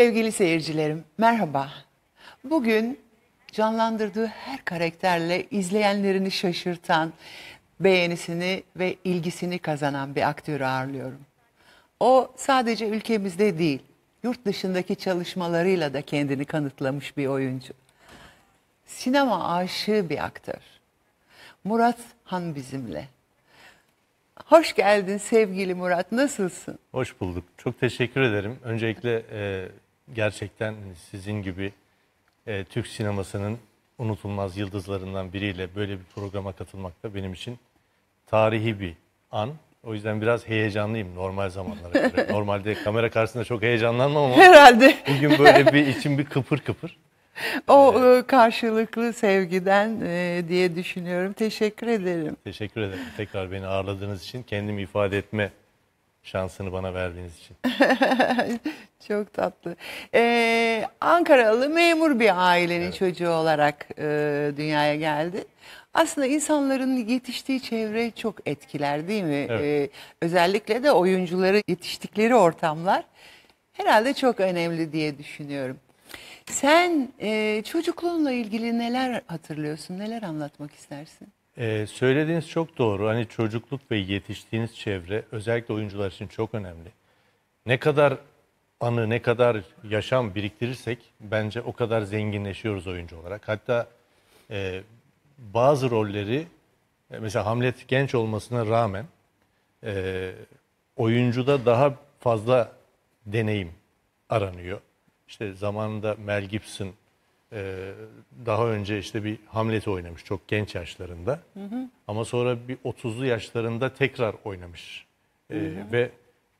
Sevgili seyircilerim, merhaba. Bugün canlandırdığı her karakterle izleyenlerini şaşırtan, beğenisini ve ilgisini kazanan bir aktörü ağırlıyorum. O sadece ülkemizde değil, yurt dışındaki çalışmalarıyla da kendini kanıtlamış bir oyuncu. Sinema aşığı bir aktör. Murat Han bizimle. Hoş geldin sevgili Murat, nasılsın? Hoş bulduk. Çok teşekkür ederim. Öncelikle e, gerçekten sizin gibi e, Türk sinemasının unutulmaz yıldızlarından biriyle böyle bir programa katılmak da benim için tarihi bir an. O yüzden biraz heyecanlıyım normal zamanlara göre. Normalde kamera karşısında çok heyecanlanmam ama herhalde bugün böyle bir içim bir kıpır kıpır. O evet. E, karşılıklı sevgiden e, diye düşünüyorum. Teşekkür ederim. Teşekkür ederim. Tekrar beni ağırladığınız için kendimi ifade etme şansını bana verdiğiniz için. Çok tatlı. Ee, Ankaralı memur bir ailenin evet. çocuğu olarak e, dünyaya geldi. Aslında insanların yetiştiği çevre çok etkiler değil mi? Evet. Ee, özellikle de oyuncuları yetiştikleri ortamlar herhalde çok önemli diye düşünüyorum. Sen e, çocukluğunla ilgili neler hatırlıyorsun, neler anlatmak istersin? Ee, söylediğiniz çok doğru. Hani çocukluk ve yetiştiğiniz çevre özellikle oyuncular için çok önemli. Ne kadar anı, ne kadar yaşam biriktirirsek bence o kadar zenginleşiyoruz oyuncu olarak. Hatta e, bazı rolleri e, mesela Hamlet genç olmasına rağmen e, oyuncuda daha fazla deneyim aranıyor. İşte zamanında Mel Gibson ee, daha önce işte bir Hamlet oynamış çok genç yaşlarında. Hı hı. Ama sonra bir 30'lu yaşlarında tekrar oynamış. Ee, hı hı. Ve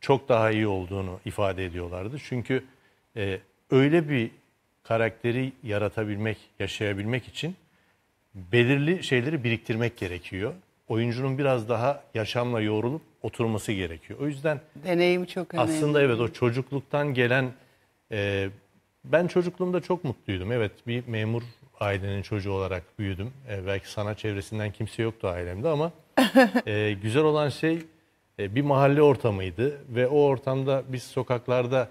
çok daha iyi olduğunu ifade ediyorlardı. Çünkü e, öyle bir karakteri yaratabilmek, yaşayabilmek için belirli şeyleri biriktirmek gerekiyor. Oyuncunun biraz daha yaşamla yoğrulup oturması gerekiyor. O yüzden deneyim çok önemli. Aslında evet o çocukluktan gelen e, ben çocukluğumda çok mutluydum. Evet bir memur ailenin çocuğu olarak büyüdüm. E, belki sanat çevresinden kimse yoktu ailemde ama e, güzel olan şey e, bir mahalle ortamıydı. Ve o ortamda biz sokaklarda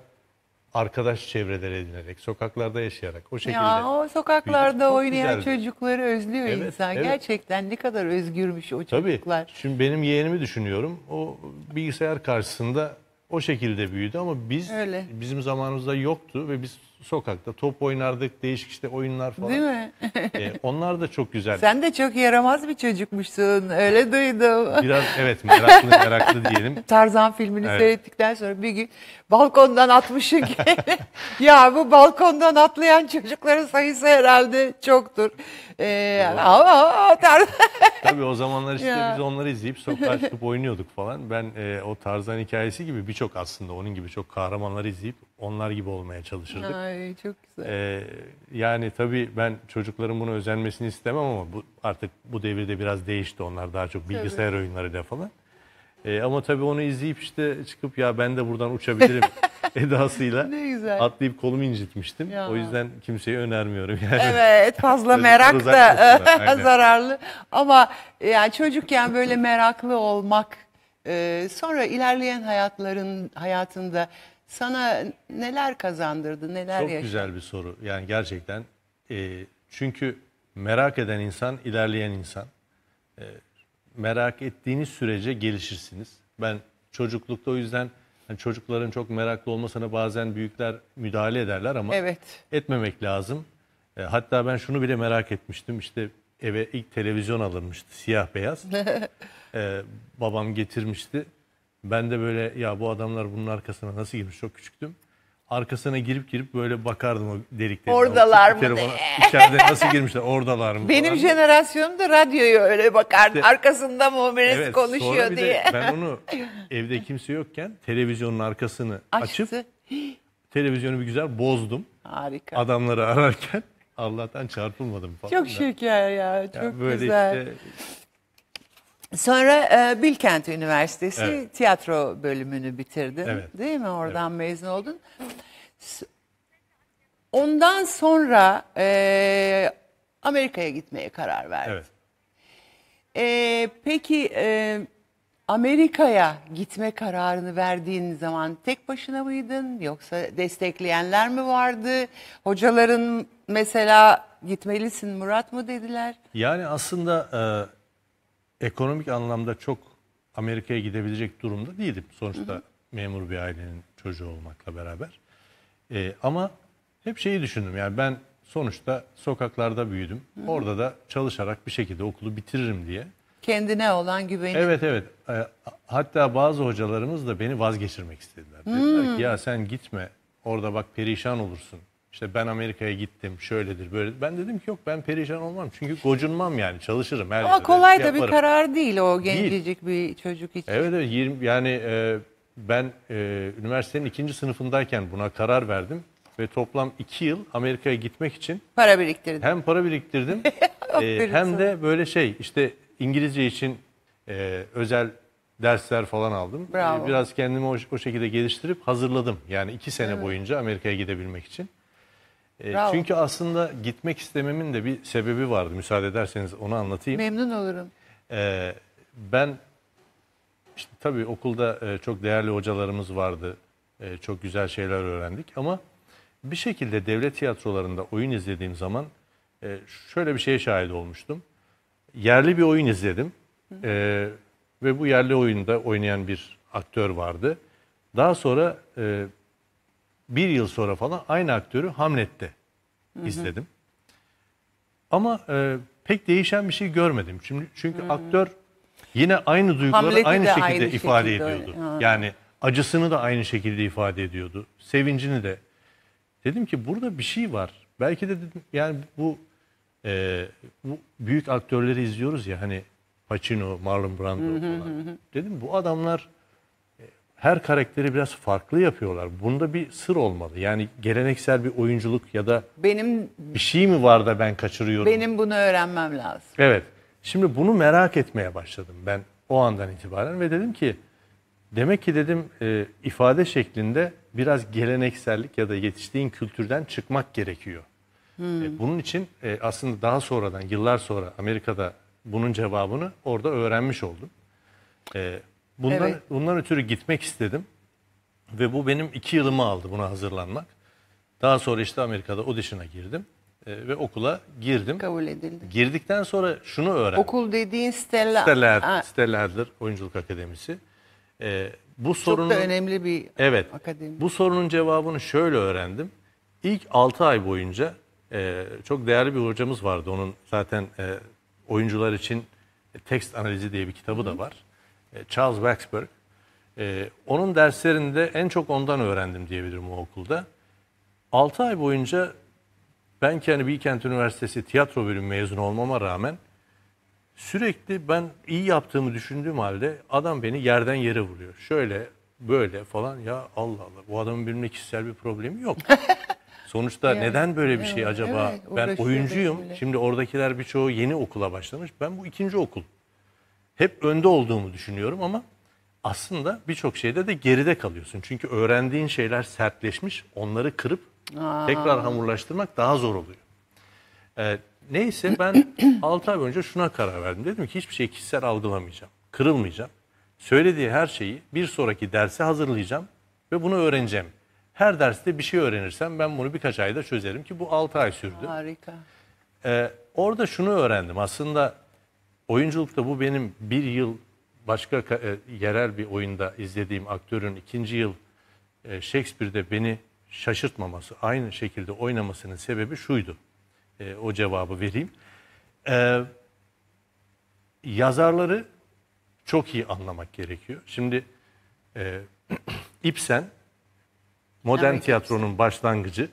arkadaş çevreleri edinerek, sokaklarda yaşayarak o şekilde. Ya o sokaklarda büyüdük. oynayan çocukları özlüyor evet, insan. Evet. Gerçekten ne kadar özgürmüş o çocuklar. Tabii. Şimdi benim yeğenimi düşünüyorum. O bilgisayar karşısında o şekilde büyüdü ama biz Öyle. bizim zamanımızda yoktu ve biz sokakta top oynardık, değişik işte oyunlar falan. Değil mi? Ee, onlar da çok güzel. Sen de çok yaramaz bir çocukmuşsun. Öyle duydum. Biraz evet meraklı meraklı diyelim. Tarzan filmini evet. seyrettikten sonra bir gün balkondan atmışın ki ya bu balkondan atlayan çocukların sayısı herhalde çoktur. Ee, ama Tarzan... Tabii o zamanlar işte ya. biz onları izleyip sokağa çıkıp oynuyorduk falan. Ben e, o Tarzan hikayesi gibi birçok aslında onun gibi çok kahramanları izleyip onlar gibi olmaya çalışırdık. Ay çok güzel. Ee, yani tabii ben çocukların bunu özenmesini istemem ama bu, artık bu devirde biraz değişti onlar daha çok bilgisayar tabii. oyunlarıyla falan. Ee, ama tabii onu izleyip işte çıkıp ya ben de buradan uçabilirim edasıyla ne güzel. atlayıp kolumu incitmiştim. Ya. O yüzden kimseyi önermiyorum yani. Evet fazla merak da zararlı ama yani çocukken böyle meraklı olmak e, sonra ilerleyen hayatların hayatında sana neler kazandırdı, neler Çok yaşadın? güzel bir soru. Yani gerçekten e, çünkü merak eden insan, ilerleyen insan. E, merak ettiğiniz sürece gelişirsiniz. Ben çocuklukta o yüzden hani çocukların çok meraklı olmasına bazen büyükler müdahale ederler ama evet. etmemek lazım. E, hatta ben şunu bile merak etmiştim. İşte eve ilk televizyon alınmıştı siyah beyaz. e, babam getirmişti ben de böyle ya bu adamlar bunun arkasına nasıl girmiş çok küçüktüm. Arkasına girip girip böyle bakardım o deliklerine. Oradalar o mı? Telefona, içeride nasıl girmişler oradalar mı? Benim falan. jenerasyonumda radyoyu öyle bakardı. İşte, Arkasında mı birisi evet, konuşuyor sonra bir diye. De ben onu evde kimse yokken televizyonun arkasını Açtı. açıp televizyonu bir güzel bozdum. Harika. Adamları ararken Allah'tan çarpılmadım falan. Çok şeker ya. Çok yani böyle güzel. Işte, Sonra e, Bilkent Üniversitesi evet. tiyatro bölümünü bitirdin. Evet. Değil mi? Oradan evet. mezun oldun. Ondan sonra e, Amerika'ya gitmeye karar verdin. Evet. E, peki e, Amerika'ya gitme kararını verdiğin zaman tek başına mıydın? Yoksa destekleyenler mi vardı? Hocaların mesela gitmelisin Murat mı dediler? Yani aslında... E ekonomik anlamda çok Amerika'ya gidebilecek durumda değildim. Sonuçta hı hı. memur bir ailenin çocuğu olmakla beraber. E, ama hep şeyi düşündüm. Yani ben sonuçta sokaklarda büyüdüm. Hı hı. Orada da çalışarak bir şekilde okulu bitiririm diye. Kendine olan güveni. Evet evet. Ee, hatta bazı hocalarımız da beni vazgeçirmek istediler. Dediler ki ya sen gitme orada bak perişan olursun. İşte ben Amerika'ya gittim şöyledir böyle. Ben dedim ki yok ben perişan olmam çünkü gocunmam yani çalışırım. Her Ama yerde kolay da yaparım. bir karar değil o gencecik bir çocuk için. Evet evet 20, yani e, ben e, üniversitenin ikinci sınıfındayken buna karar verdim. Ve toplam iki yıl Amerika'ya gitmek için Para biriktirdim. hem para biriktirdim e, hem de böyle şey işte İngilizce için e, özel dersler falan aldım. E, Bravo. biraz kendimi o, o şekilde geliştirip hazırladım. Yani iki sene boyunca Amerika'ya gidebilmek için. Ee, Bravo. çünkü aslında gitmek istememin de bir sebebi vardı. Müsaade ederseniz onu anlatayım. Memnun olurum. Ee, ben işte tabii okulda e, çok değerli hocalarımız vardı. E, çok güzel şeyler öğrendik ama bir şekilde devlet tiyatrolarında oyun izlediğim zaman e, şöyle bir şeye şahit olmuştum. Yerli bir oyun izledim. E, ve bu yerli oyunda oynayan bir aktör vardı. Daha sonra bir yıl sonra falan aynı aktörü Hamlet'te izledim. Ama e, pek değişen bir şey görmedim. Şimdi çünkü hı. aktör yine aynı duyguları Hamlet'i aynı şekilde aynı ifade şekilde ediyordu. Öyle. Ha. Yani acısını da aynı şekilde ifade ediyordu. Sevincini de. Dedim ki burada bir şey var. Belki de dedim yani bu e, bu büyük aktörleri izliyoruz ya hani Pacino, Marlon Brando falan. hı hı. Dedim bu adamlar her karakteri biraz farklı yapıyorlar. Bunda bir sır olmalı. Yani geleneksel bir oyunculuk ya da benim bir şey mi var da ben kaçırıyorum? Benim bunu öğrenmem lazım. Evet. Şimdi bunu merak etmeye başladım ben o andan itibaren ve dedim ki demek ki dedim e, ifade şeklinde biraz geleneksellik ya da yetiştiğin kültürden çıkmak gerekiyor. E, hmm. E, bunun için e, aslında daha sonradan yıllar sonra Amerika'da bunun cevabını orada öğrenmiş oldum. E, Bundan, evet. bundan ötürü gitmek istedim. Ve bu benim iki yılımı aldı buna hazırlanmak. Daha sonra işte Amerika'da audition'a girdim e, ve okula girdim. Kabul edildi. Girdikten sonra şunu öğrendim. Okul dediğin Stella. Stellar, Stellar'dır Oyunculuk Akademisi. E, bu sorunun, da önemli bir evet, akademi. Bu sorunun cevabını şöyle öğrendim. İlk 6 ay boyunca e, çok değerli bir hocamız vardı. Onun zaten e, oyuncular için tekst analizi diye bir kitabı Hı. da var. E, Charles Waxberg. E, onun derslerinde en çok ondan öğrendim diyebilirim o okulda. 6 ay boyunca ben kendi hani Bilkent Üniversitesi tiyatro bölümü mezunu olmama rağmen sürekli ben iyi yaptığımı düşündüğüm halde adam beni yerden yere vuruyor. Şöyle böyle falan ya Allah Allah bu adamın benimle kişisel bir problemi yok. Sonuçta yani, neden böyle bir şey acaba? Evet, ben oyuncuyum. Şimdi oradakiler birçoğu yeni okula başlamış. Ben bu ikinci okul hep önde olduğumu düşünüyorum ama aslında birçok şeyde de geride kalıyorsun. Çünkü öğrendiğin şeyler sertleşmiş, onları kırıp Aa. tekrar hamurlaştırmak daha zor oluyor. Ee, neyse ben 6 ay önce şuna karar verdim. Dedim ki hiçbir şey kişisel algılamayacağım, kırılmayacağım. Söylediği her şeyi bir sonraki derse hazırlayacağım ve bunu öğreneceğim. Her derste bir şey öğrenirsem ben bunu birkaç ayda çözerim ki bu 6 ay sürdü. Harika. Ee, orada şunu öğrendim aslında Oyunculukta bu benim bir yıl başka e, yerel bir oyunda izlediğim aktörün ikinci yıl e, Shakespeare'de beni şaşırtmaması, aynı şekilde oynamasının sebebi şuydu. E, o cevabı vereyim. E, yazarları çok iyi anlamak gerekiyor. Şimdi e, Ibsen modern evet, tiyatronun Ibsen. başlangıcı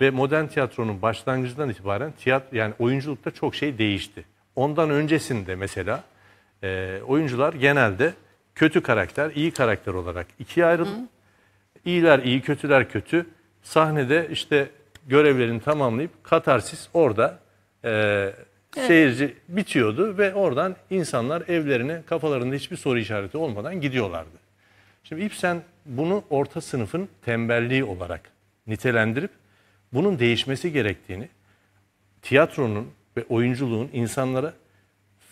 ve modern tiyatronun başlangıcından itibaren tiyatro yani oyunculukta çok şey değişti. Ondan öncesinde mesela e, oyuncular genelde kötü karakter, iyi karakter olarak ikiye ayrılır. İyiler iyi, kötüler kötü. Sahnede işte görevlerini tamamlayıp katarsis orada e, seyirci bitiyordu ve oradan insanlar evlerine kafalarında hiçbir soru işareti olmadan gidiyorlardı. Şimdi İpsen bunu orta sınıfın tembelliği olarak nitelendirip bunun değişmesi gerektiğini, tiyatronun ve oyunculuğun insanlara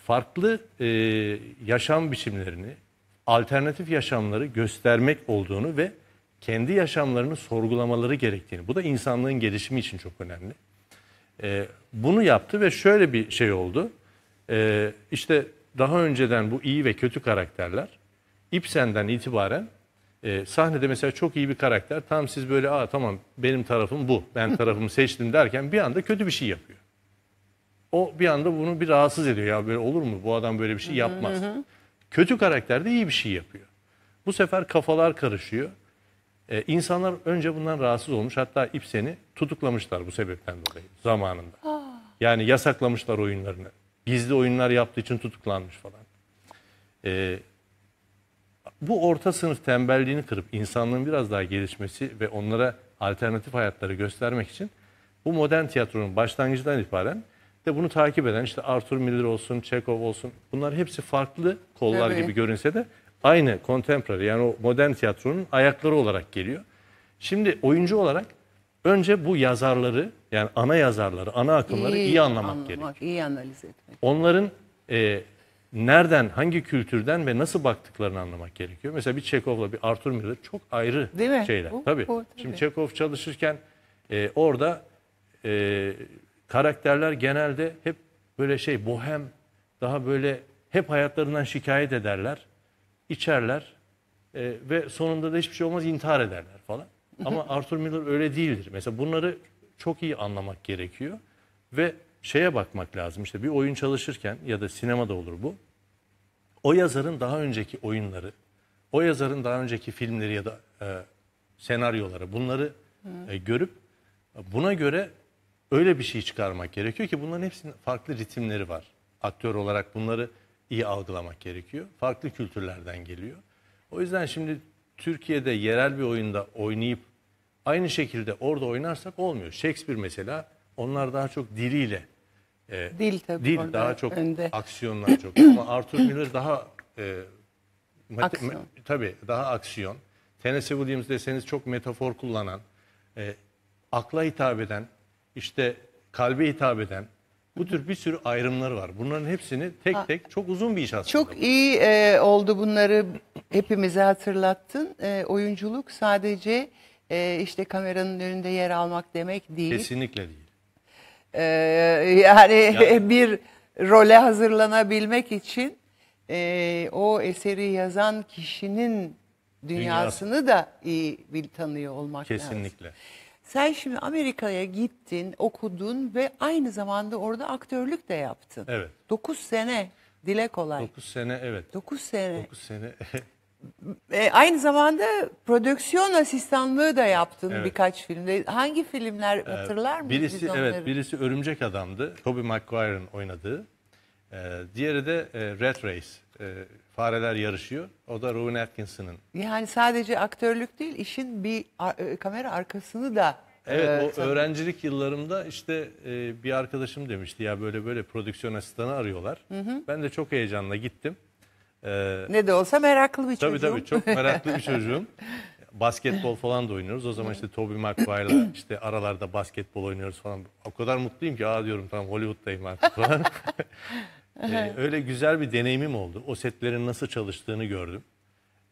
farklı e, yaşam biçimlerini, alternatif yaşamları göstermek olduğunu ve kendi yaşamlarını sorgulamaları gerektiğini. Bu da insanlığın gelişimi için çok önemli. E, bunu yaptı ve şöyle bir şey oldu. E, işte daha önceden bu iyi ve kötü karakterler Ibsen'den itibaren e, sahnede mesela çok iyi bir karakter. Tam siz böyle aa tamam benim tarafım bu. Ben tarafımı seçtim derken bir anda kötü bir şey yapıyor. O bir anda bunu bir rahatsız ediyor. Ya böyle olur mu? Bu adam böyle bir şey yapmaz. Hı hı. Kötü karakter de iyi bir şey yapıyor. Bu sefer kafalar karışıyor. Ee, insanlar önce bundan rahatsız olmuş. Hatta İpsen'i tutuklamışlar bu sebepten dolayı zamanında. Yani yasaklamışlar oyunlarını. Gizli oyunlar yaptığı için tutuklanmış falan. Ee, bu orta sınıf tembelliğini kırıp insanlığın biraz daha gelişmesi ve onlara alternatif hayatları göstermek için bu modern tiyatronun başlangıcından itibaren işte bunu takip eden işte Arthur Miller olsun, Chekhov olsun bunlar hepsi farklı kollar Tabii. gibi görünse de aynı contemporary yani o modern tiyatronun ayakları olarak geliyor. Şimdi oyuncu olarak önce bu yazarları yani ana yazarları, ana akımları iyi, iyi anlamak, gerekiyor. İyi analiz etmek. Onların e, nereden, hangi kültürden ve nasıl baktıklarını anlamak gerekiyor. Mesela bir Chekhovla bir Arthur Miller çok ayrı Değil mi? şeyler. Bu, tabii. Bu, tabii. Şimdi Chekhov çalışırken e, orada e, karakterler genelde hep böyle şey bohem, daha böyle hep hayatlarından şikayet ederler, içerler e, ve sonunda da hiçbir şey olmaz intihar ederler falan. Ama Arthur Miller öyle değildir. Mesela bunları çok iyi anlamak gerekiyor ve şeye bakmak lazım. işte bir oyun çalışırken ya da sinemada olur bu. O yazarın daha önceki oyunları, o yazarın daha önceki filmleri ya da e, senaryoları bunları e, görüp buna göre Öyle bir şey çıkarmak gerekiyor ki bunların hepsinin farklı ritimleri var. Aktör olarak bunları iyi algılamak gerekiyor. Farklı kültürlerden geliyor. O yüzden şimdi Türkiye'de yerel bir oyunda oynayıp aynı şekilde orada oynarsak olmuyor. Shakespeare mesela onlar daha çok diliyle e, dil tabii dil daha çok önde. aksiyonlar çok ama Arthur Miller daha e, aksiyon. tabii daha aksiyon. Tennessee Williams deseniz çok metafor kullanan, e, akla hitap eden işte kalbe hitap eden bu tür bir sürü ayrımlar var. Bunların hepsini tek tek çok uzun bir iş aslında. Çok iyi e, oldu bunları hepimize hatırlattın. E, oyunculuk sadece e, işte kameranın önünde yer almak demek değil. Kesinlikle değil. E, yani, yani bir role hazırlanabilmek için e, o eseri yazan kişinin dünyasını Dünyası. da iyi bir tanıyor olmak Kesinlikle. lazım. Kesinlikle. Sen şimdi Amerika'ya gittin, okudun ve aynı zamanda orada aktörlük de yaptın. Evet. 9 sene dile kolay. 9 sene evet. 9 sene. 9 sene. e, aynı zamanda prodüksiyon asistanlığı da yaptın evet. birkaç filmde. Hangi filmler ee, hatırlar ee, mısın? Birisi evet, birisi Örümcek Adam'dı. Toby Maguire'ın oynadığı. Ee, diğeri de e, Rat Race. E, fareler yarışıyor. O da Rowan Atkinson'ın. Yani sadece aktörlük değil, işin bir ar- e, kamera arkasını da Evet e, o tabii. öğrencilik yıllarımda işte e, bir arkadaşım demişti ya böyle böyle prodüksiyon asistanı arıyorlar. Ben de çok heyecanla gittim. Ee, ne de olsa meraklı bir tabii çocuğum. tabii çok meraklı bir çocuğum. Basketbol falan da oynuyoruz. O zaman işte Toby Maguire'la işte aralarda basketbol oynuyoruz falan. O kadar mutluyum ki aa diyorum tamam Hollywood'dayım artık falan. Ee, öyle güzel bir deneyimim oldu. O setlerin nasıl çalıştığını gördüm.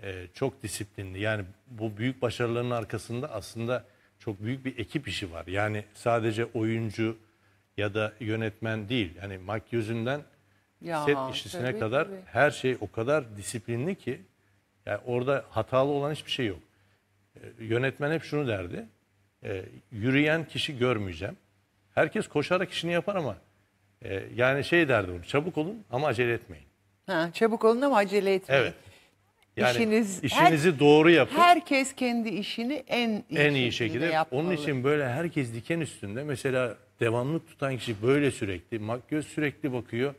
Ee, çok disiplinli. Yani bu büyük başarıların arkasında aslında çok büyük bir ekip işi var. Yani sadece oyuncu ya da yönetmen değil. Hani makyözünden Ya, set işçisine kadar tabii. her şey o kadar disiplinli ki yani orada hatalı olan hiçbir şey yok. Ee, yönetmen hep şunu derdi. e, yürüyen kişi görmeyeceğim. Herkes koşarak işini yapar ama e, yani şey derdi onu çabuk olun ama acele etmeyin. Ha, çabuk olun ama acele etmeyin. Evet. Yani İşiniz, işinizi her, doğru yapın. Herkes kendi işini en iyi, en iyi şekilde yapmalı. Onun için böyle herkes diken üstünde. Mesela devamlı tutan kişi böyle sürekli, göz sürekli bakıyor.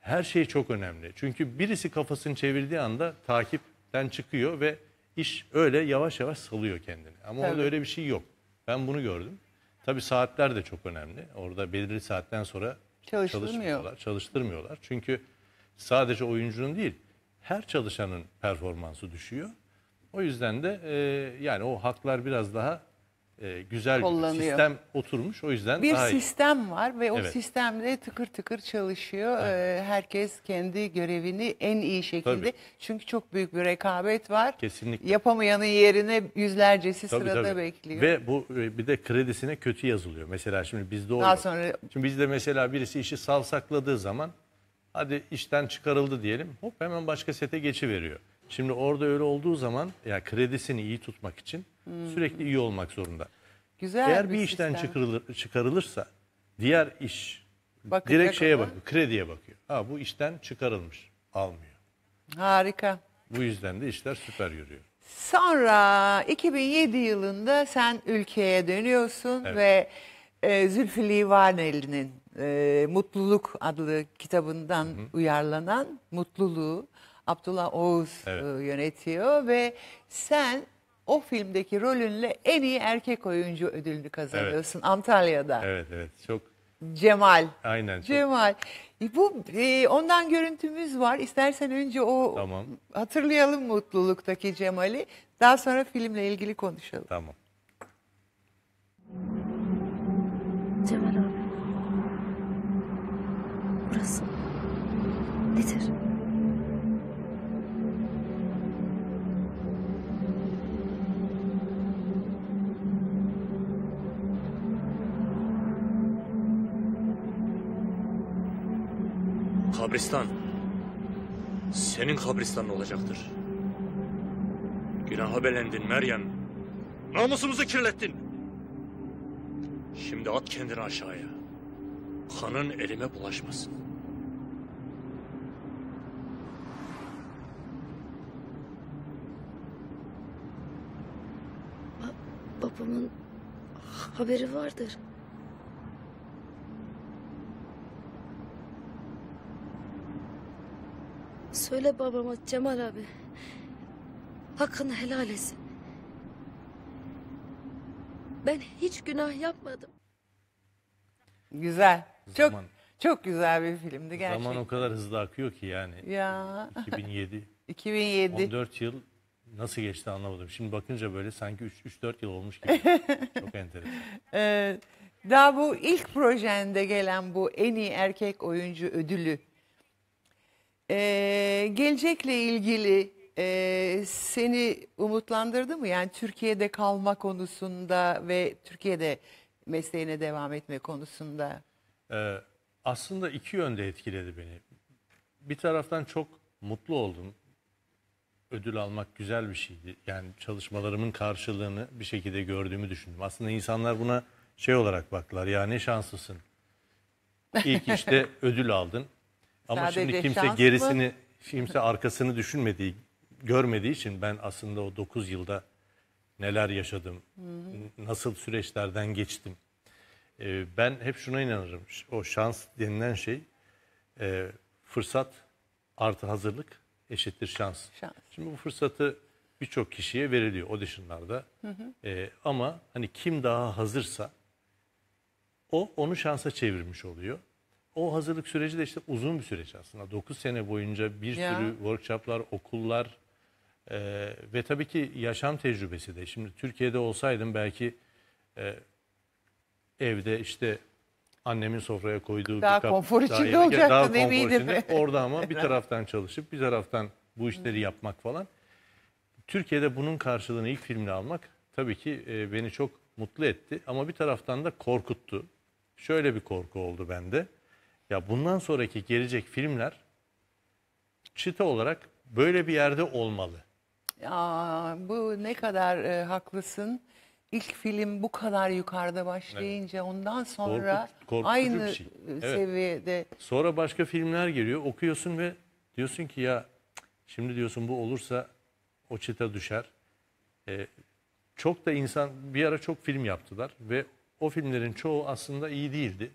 Her şey çok önemli. Çünkü birisi kafasını çevirdiği anda takipten çıkıyor ve iş öyle yavaş yavaş salıyor kendini. Ama Tabii. orada öyle bir şey yok. Ben bunu gördüm. Tabii saatler de çok önemli. Orada belirli saatten sonra Çalıştırmıyor. çalışmıyorlar, çalıştırmıyorlar. Çünkü sadece oyuncunun değil, her çalışanın performansı düşüyor. O yüzden de e, yani o haklar biraz daha e, güzel bir sistem oturmuş. O yüzden Bir daha iyi. sistem var ve o Evet. sistemde tıkır tıkır çalışıyor. Ee, herkes kendi görevini en iyi şekilde. Tabii. Çünkü çok büyük bir rekabet var. Kesinlikle. Yapamayanın yerine yüzlercesi Tabii, sırada tabii. bekliyor. Ve bu e, bir de kredisine kötü yazılıyor. Mesela şimdi bizde o. Daha sonra- Şimdi bizde mesela birisi işi savsakladığı zaman hadi işten çıkarıldı diyelim. Hop hemen başka sete geçiveriyor. Şimdi orada öyle olduğu zaman ya kredisini iyi tutmak için sürekli iyi olmak zorunda. Güzel Eğer bir işten çıkarılır, çıkarılırsa diğer iş Bakın direkt şeye ona. bakıyor, krediye bakıyor. Ha bu işten çıkarılmış, almıyor. Harika. Bu yüzden de işler süper yürüyor. Sonra 2007 yılında sen ülkeye dönüyorsun Evet. ve e, Zülfü Livaneli'nin e, Mutluluk adlı kitabından uyarlanan Mutluluğu Abdullah Oğuz evet. E, yönetiyor ve sen o filmdeki rolünle en iyi erkek oyuncu ödülünü kazanıyorsun evet. Antalya'da. Evet evet çok. Cemal. Aynen. Çok. Cemal. E, bu e, ondan görüntümüz var. İstersen önce o tamam. hatırlayalım mutluluktaki Cemal'i. Daha sonra filmle ilgili konuşalım. Tamam. Cemal abi. Burası nedir? Kabristan senin kabristanın olacaktır. Günaha belendin Meryem. Namusumuzu kirlettin. Şimdi at kendini aşağıya. Kanın elime bulaşmasın. Ba babamın haberi vardır. Söyle babama Cemal abi. Hakkını helal etsin. Ben hiç günah yapmadım. Güzel. Çok çok güzel bir filmdi gerçekten. Zaman o kadar hızlı akıyor ki yani. Ya 2007, 2007. 14 yıl nasıl geçti anlamadım. Şimdi bakınca böyle sanki 3-4 yıl olmuş gibi. Çok enteresan. Ee, daha bu ilk projende gelen bu en iyi erkek oyuncu ödülü ee, gelecekle ilgili e, seni umutlandırdı mı? Yani Türkiye'de kalma konusunda ve Türkiye'de mesleğine devam etme konusunda. Ee, aslında iki yönde etkiledi beni. Bir taraftan çok mutlu oldum. Ödül almak güzel bir şeydi. Yani çalışmalarımın karşılığını bir şekilde gördüğümü düşündüm. Aslında insanlar buna şey olarak baktılar. Ya ne şanslısın. İlk işte ödül aldın. Ama Sadece şimdi kimse şans gerisini, kimse arkasını düşünmediği, görmediği için ben aslında o 9 yılda neler yaşadım, nasıl süreçlerden geçtim. Ee, ben hep şuna inanırım. O şans denilen şey e, fırsat artı hazırlık eşittir şans. Şans. Şimdi bu fırsatı birçok kişiye veriliyor auditionlarda. Hı hı. Ee, ama hani kim daha hazırsa o onu şansa çevirmiş oluyor o hazırlık süreci de işte uzun bir süreç aslında. 9 sene boyunca bir Ya. sürü workshoplar, okullar e, ve tabii ki yaşam tecrübesi de. Şimdi Türkiye'de olsaydım belki e, evde işte annemin sofraya koyduğu Daha bir kap, konfor içinde yemek- olacaktın, daha konfor eminim. içinde. Orada ama bir taraftan çalışıp bir taraftan bu işleri yapmak falan. Türkiye'de bunun karşılığını ilk filmle almak tabii ki e, beni çok mutlu etti ama bir taraftan da korkuttu. Şöyle bir korku oldu bende. Ya bundan sonraki gelecek filmler çıta olarak böyle bir yerde olmalı. Ya bu ne kadar e, haklısın. İlk film bu kadar yukarıda başlayınca ondan sonra Korkut- aynı bir şey. E, evet. seviyede Sonra başka filmler geliyor. Okuyorsun ve diyorsun ki ya şimdi diyorsun bu olursa o çıta düşer. Ee, çok da insan bir ara çok film yaptılar ve o filmlerin çoğu aslında iyi değildi.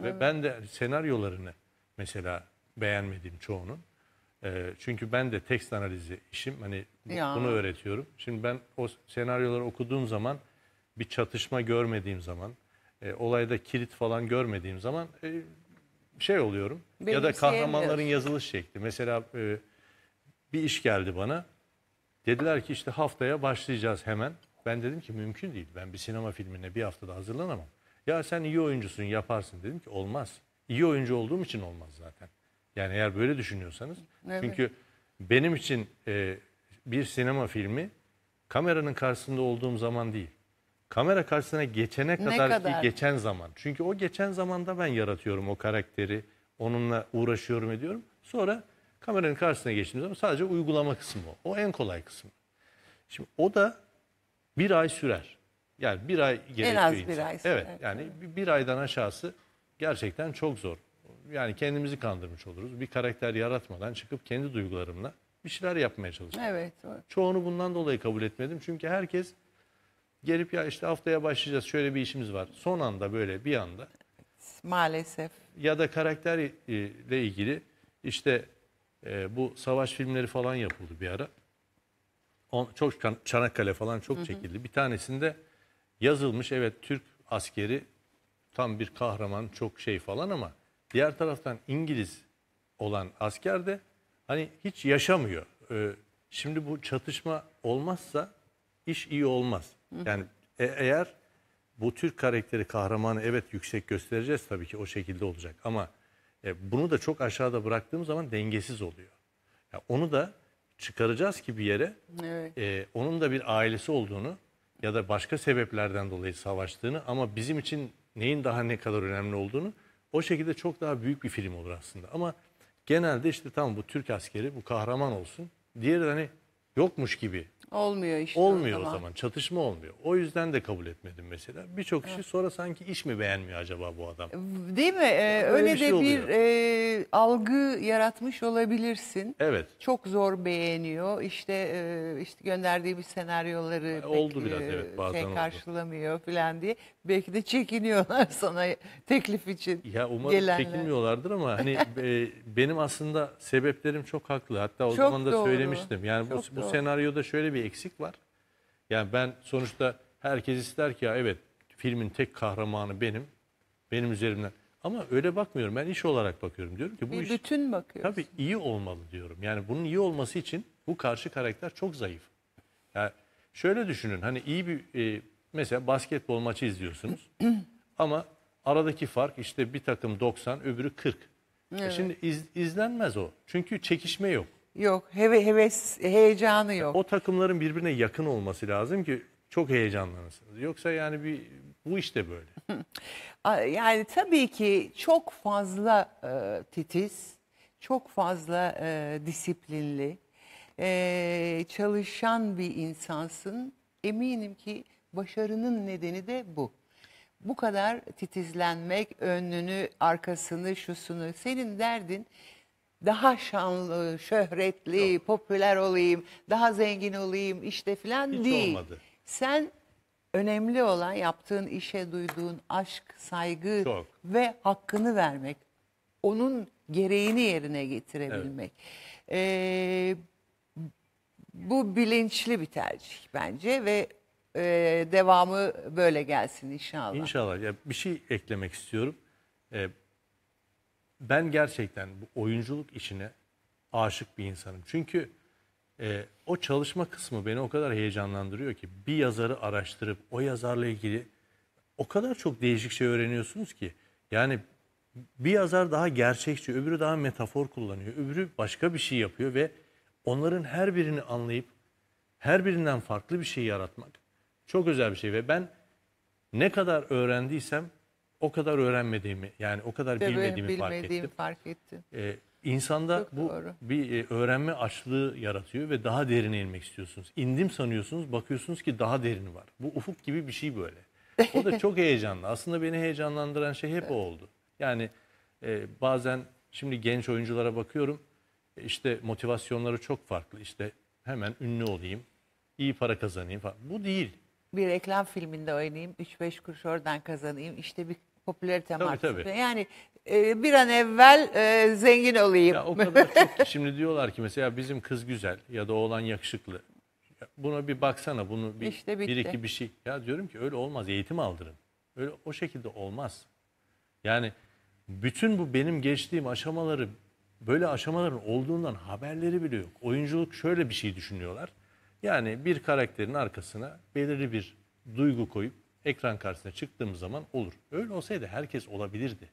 Ve ben de senaryolarını mesela beğenmedim çoğunun. E, çünkü ben de tekst analizi işim hani ya. bunu öğretiyorum. Şimdi ben o senaryoları okuduğum zaman bir çatışma görmediğim zaman, e, olayda kilit falan görmediğim zaman e, şey oluyorum. Benim ya da kahramanların yazılış şekli. Mesela bir iş geldi bana. Dediler ki işte haftaya başlayacağız hemen. Ben dedim ki mümkün değil. Ben bir sinema filmine bir haftada hazırlanamam. Ya sen iyi oyuncusun yaparsın dedim ki olmaz. İyi oyuncu olduğum için olmaz zaten. Yani eğer böyle düşünüyorsanız. Evet. Çünkü benim için e, bir sinema filmi kameranın karşısında olduğum zaman değil. Kamera karşısına geçene kadar, kadar ki geçen zaman. Çünkü o geçen zamanda ben yaratıyorum o karakteri. Onunla uğraşıyorum ediyorum. Sonra kameranın karşısına geçtiğim zaman sadece uygulama kısmı o. O en kolay kısmı. Şimdi o da bir ay sürer. Yani bir ay gerekiyor. En az bir insan. ay. Evet yani bir, bir aydan aşağısı gerçekten çok zor. Yani kendimizi kandırmış oluruz. Bir karakter yaratmadan çıkıp kendi duygularımla bir şeyler yapmaya çalışıyorum. Evet. evet. Çoğunu bundan dolayı kabul etmedim. Çünkü herkes gelip ya işte haftaya başlayacağız şöyle bir işimiz var. Son anda böyle bir anda. Maalesef. Ya da karakterle e, ilgili işte e, bu savaş filmleri falan yapıldı bir ara. On, çok Çanakkale falan çok çekildi. Hı hı. Bir tanesinde yazılmış evet Türk askeri tam bir kahraman çok şey falan ama diğer taraftan İngiliz olan asker de hani hiç yaşamıyor. Ee, şimdi bu çatışma olmazsa iş iyi olmaz. Yani e- eğer bu Türk karakteri kahramanı evet yüksek göstereceğiz tabii ki o şekilde olacak ama e, bunu da çok aşağıda bıraktığımız zaman dengesiz oluyor. Yani onu da çıkaracağız ki bir yere evet. e, onun da bir ailesi olduğunu ya da başka sebeplerden dolayı savaştığını ama bizim için neyin daha ne kadar önemli olduğunu o şekilde çok daha büyük bir film olur aslında. Ama genelde işte tam bu Türk askeri bu kahraman olsun. Diğeri hani yokmuş gibi Olmuyor işte. Olmuyor o zaman. Çatışma olmuyor. O yüzden de kabul etmedim mesela. Birçok kişi sonra sanki iş mi beğenmiyor acaba bu adam? Değil mi? Ee, öyle, öyle bir de şey bir e, algı yaratmış olabilirsin. Evet. Çok zor beğeniyor. İşte, e, işte gönderdiği bir senaryoları Oldu biraz, evet, bazen şey oldu. karşılamıyor falan diye. Belki de çekiniyorlar sana teklif için. Ya umarım gelenler. çekinmiyorlardır ama hani e, benim aslında sebeplerim çok haklı. Hatta o çok zaman da söylemiştim. Yani bu, bu senaryoda şöyle bir eksik var. Yani ben sonuçta herkes ister ki ya evet filmin tek kahramanı benim. Benim üzerimden. Ama öyle bakmıyorum. Ben iş olarak bakıyorum. Diyorum ki bu bir iş bütün bakıyorsun. Tabii iyi olmalı diyorum. Yani bunun iyi olması için bu karşı karakter çok zayıf. Yani şöyle düşünün. Hani iyi bir e, Mesela basketbol maçı izliyorsunuz. Ama aradaki fark işte bir takım 90, öbürü 40. E evet. Şimdi iz- izlenmez o. Çünkü çekişme yok. Yok heve, heves heyecanı yok. O takımların birbirine yakın olması lazım ki çok heyecanlanırsınız. Yoksa yani bir bu işte böyle. Yani tabii ki çok fazla e, titiz, çok fazla e, disiplinli e, çalışan bir insansın. Eminim ki Başarının nedeni de bu. Bu kadar titizlenmek, önünü, arkasını, şusunu. Senin derdin daha şanlı, şöhretli, Yok. popüler olayım, daha zengin olayım işte filan Hiç değil. Olmadı. Sen önemli olan yaptığın işe duyduğun aşk, saygı Çok. ve hakkını vermek. Onun gereğini yerine getirebilmek. Evet. Ee, bu bilinçli bir tercih bence ve e, devamı böyle gelsin inşallah. İnşallah. Ya bir şey eklemek istiyorum. E, ben gerçekten bu oyunculuk işine aşık bir insanım. Çünkü e, o çalışma kısmı beni o kadar heyecanlandırıyor ki bir yazarı araştırıp o yazarla ilgili o kadar çok değişik şey öğreniyorsunuz ki. Yani bir yazar daha gerçekçi, öbürü daha metafor kullanıyor, öbürü başka bir şey yapıyor ve onların her birini anlayıp her birinden farklı bir şey yaratmak çok özel bir şey ve ben ne kadar öğrendiysem o kadar öğrenmediğimi yani o kadar Tabii, bilmediğimi, bilmediğimi fark ettim. Fark ettim. Ee, insanda bu bir e, öğrenme açlığı yaratıyor ve daha derine inmek istiyorsunuz. İndim sanıyorsunuz bakıyorsunuz ki daha derini var. Bu ufuk gibi bir şey böyle. O da çok heyecanlı. Aslında beni heyecanlandıran şey hep evet. o oldu. Yani e, bazen şimdi genç oyunculara bakıyorum. E, işte motivasyonları çok farklı. İşte hemen ünlü olayım, iyi para kazanayım falan. Bu değil bir reklam filminde oynayayım, 3-5 kuruş oradan kazanayım, İşte bir popülarite tabii, Yani e, bir an evvel e, zengin olayım. Ya, o kadar çok, şimdi diyorlar ki mesela bizim kız güzel ya da oğlan yakışıklı. Buna bir baksana, bunu bir, işte bir iki bir şey. Ya diyorum ki öyle olmaz, eğitim aldırın. Öyle o şekilde olmaz. Yani bütün bu benim geçtiğim aşamaları böyle aşamaların olduğundan haberleri bile yok. Oyunculuk şöyle bir şey düşünüyorlar. Yani bir karakterin arkasına belirli bir duygu koyup ekran karşısına çıktığımız zaman olur. Öyle olsaydı herkes olabilirdi.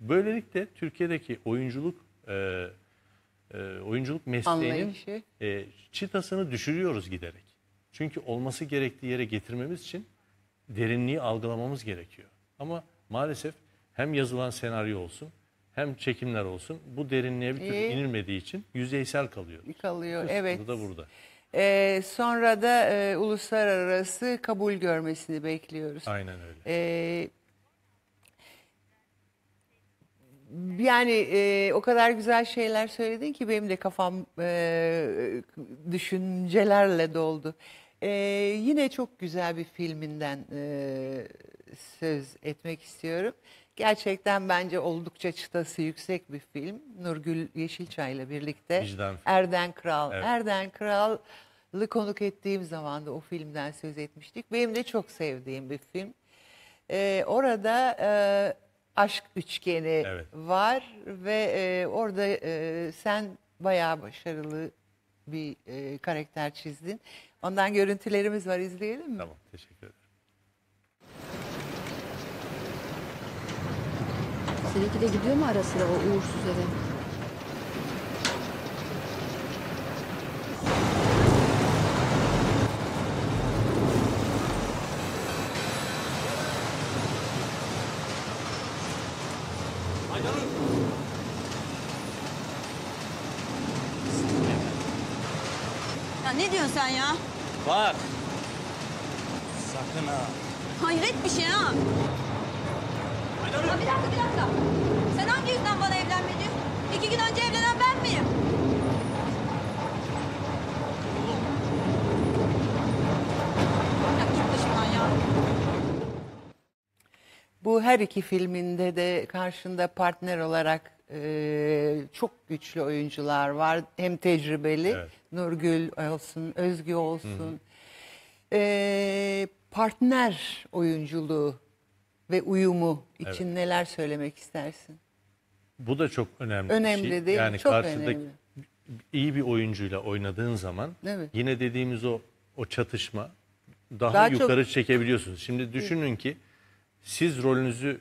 Böylelikle Türkiye'deki oyunculuk e, e, oyunculuk mesleğinin Anlayışı. e, çıtasını düşürüyoruz giderek. Çünkü olması gerektiği yere getirmemiz için derinliği algılamamız gerekiyor. Ama maalesef hem yazılan senaryo olsun hem çekimler olsun bu derinliğe bir türlü İyi. inilmediği için yüzeysel kalıyor. Kalıyor evet. Bu burada. E, sonra da e, uluslararası kabul görmesini bekliyoruz. Aynen öyle. E, yani e, o kadar güzel şeyler söyledin ki benim de kafam e, düşüncelerle doldu. E, yine çok güzel bir filminden e, söz etmek istiyorum. Gerçekten bence oldukça çıtası yüksek bir film. Nurgül Yeşilçay ile birlikte Vicdan Erden Kral. Evet. Erden Kral'ı konuk ettiğim zaman da o filmden söz etmiştik. Benim de çok sevdiğim bir film. Ee, orada e, aşk üçgeni Evet. var ve e, orada e, sen bayağı başarılı bir e, karakter çizdin. Ondan görüntülerimiz var izleyelim mi? Tamam teşekkür ederim. Seninki de gidiyor mu ara sıra o uğursuz eve? ne diyorsun sen ya? Bak. Sakın ha. Hayret bir şey ha. Ya bir dakika bir dakika iki gün önce evlenen ben miyim? Bu her iki filminde de karşında partner olarak e, çok güçlü oyuncular var. Hem tecrübeli Evet. Nurgül olsun, Özgü olsun. E, partner oyunculuğu ve uyumu için neler söylemek istersin? Bu da çok önemli. Şey. Önemli şey. değil Yani çok karşıdaki önemli. iyi bir oyuncuyla oynadığın zaman Evet. yine dediğimiz o o çatışma daha, Daha çok- yukarı çekebiliyorsunuz. Şimdi düşünün ki siz rolünüzü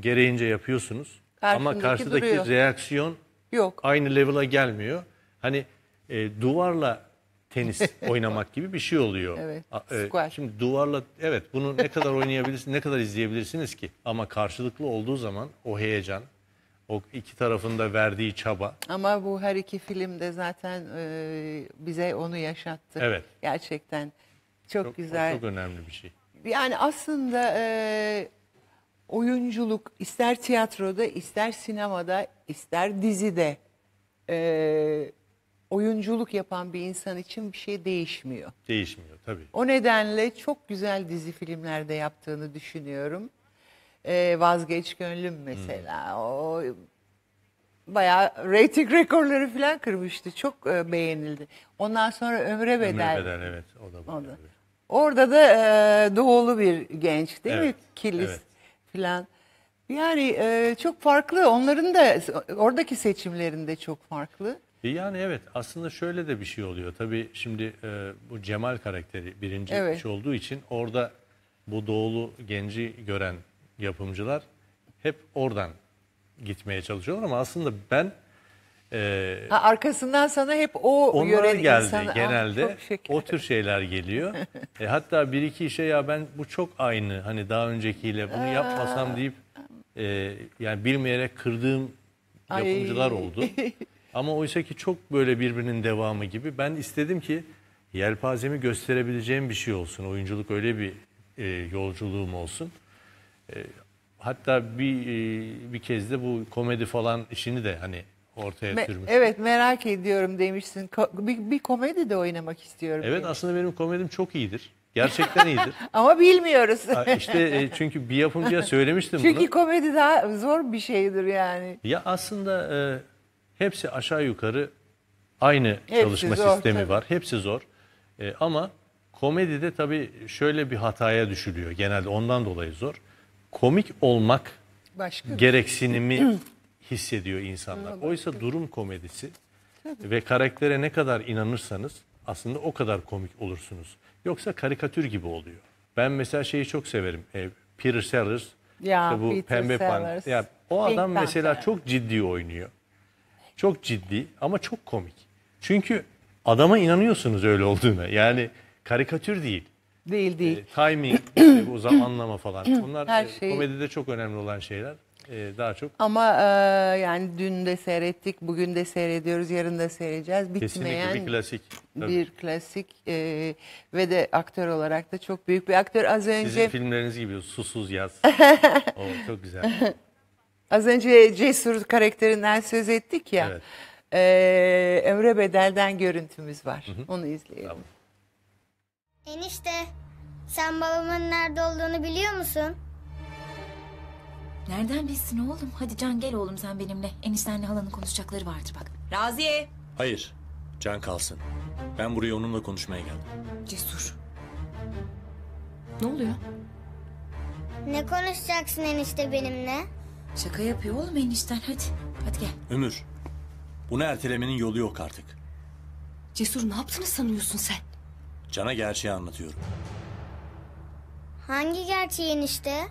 gereğince yapıyorsunuz ama Karşındaki karşıdaki duruyor. reaksiyon Yok. aynı level'a gelmiyor. Hani e, duvarla tenis oynamak gibi bir şey oluyor. Evet, e, squash. şimdi duvarla evet bunu ne kadar oynayabilirsiniz, ne kadar izleyebilirsiniz ki? Ama karşılıklı olduğu zaman o heyecan, o iki tarafında verdiği çaba. Ama bu her iki filmde zaten e, bize onu yaşattı. Evet. Gerçekten çok, çok güzel. Çok önemli bir şey. Yani aslında e, oyunculuk ister tiyatroda, ister sinemada, ister dizide e, oyunculuk yapan bir insan için bir şey değişmiyor. Değişmiyor tabii. O nedenle çok güzel dizi filmlerde yaptığını düşünüyorum e, ee, Vazgeç Gönlüm mesela. Hmm. O bayağı rating rekorları falan kırmıştı. Çok e, beğenildi. Ondan sonra Ömre Bedel. Ömre Bedel evet. O da bayağı. Orada da e, doğulu bir genç değil evet, mi? Kilis evet. falan. Yani e, çok farklı. Onların da oradaki seçimlerinde çok farklı. E, yani evet aslında şöyle de bir şey oluyor. Tabii şimdi e, bu Cemal karakteri birinci evet. olduğu için orada bu doğulu genci gören yapımcılar hep oradan gitmeye çalışıyorlar ama aslında ben e, ha, arkasından sana hep o onlar geldi insanı, ah, genelde ah, o tür şeyler geliyor. e, hatta bir iki şey ya ben bu çok aynı hani daha öncekiyle bunu yapmasam deyip e, yani bilmeyerek kırdığım Ay. yapımcılar oldu. Ama oysa ki çok böyle birbirinin devamı gibi. Ben istedim ki yelpazemi gösterebileceğim bir şey olsun. Oyunculuk öyle bir e, yolculuğum olsun. E, hatta bir e, bir kez de bu komedi falan işini de hani ortaya Me- sürmüş. Evet merak ediyorum demişsin. Ko- bir, bir komedi de oynamak istiyorum. Evet demiş. aslında benim komedim çok iyidir. Gerçekten iyidir. Ama bilmiyoruz. İşte e, çünkü bir yapımcıya söylemiştim çünkü bunu. Çünkü komedi daha zor bir şeydir yani. Ya aslında e, hepsi aşağı yukarı aynı hepsi çalışma zor, sistemi tabii. var. Hepsi zor. E, ama komedide tabii şöyle bir hataya düşülüyor. Genelde ondan dolayı zor komik olmak Başka şey. gereksinimi hissediyor insanlar. Oysa durum komedisi ve karaktere ne kadar inanırsanız aslında o kadar komik olursunuz. Yoksa karikatür gibi oluyor. Ben mesela şeyi çok severim. E, Peter Sellers. Ya, işte bu Peter pembe Sellers. ya, o Pink adam mesela Panther. çok ciddi oynuyor. Çok ciddi ama çok komik. Çünkü adama inanıyorsunuz öyle olduğuna. Yani karikatür değil. Değil değil. E, timing, bu zamanlama falan. Bunlar Her e, şey- komedide çok önemli olan şeyler. E, daha çok Ama e, yani dün de seyrettik, bugün de seyrediyoruz, yarın da seyredeceğiz. kesinlikle Bitmeyen bir klasik. Tabii. bir klasik e, ve de aktör olarak da çok büyük bir aktör. Az Sizin önce filmleriniz gibi susuz yaz. o çok güzel. az önce Cesur karakterinden söz ettik ya. Evet. E, Emre Bedel'den görüntümüz var. Onu izleyelim. Tamam. Enişte, sen babamın nerede olduğunu biliyor musun? Nereden bilsin oğlum? Hadi Can gel oğlum sen benimle. Eniştenle halanın konuşacakları vardır bak. Raziye! Hayır, Can kalsın. Ben buraya onunla konuşmaya geldim. Cesur. Ne oluyor? Ne konuşacaksın enişte benimle? Şaka yapıyor oğlum enişten hadi. Hadi gel. Ömür, bunu ertelemenin yolu yok artık. Cesur ne yaptığını sanıyorsun sen? Can'a gerçeği anlatıyorum. Hangi gerçeğin işte?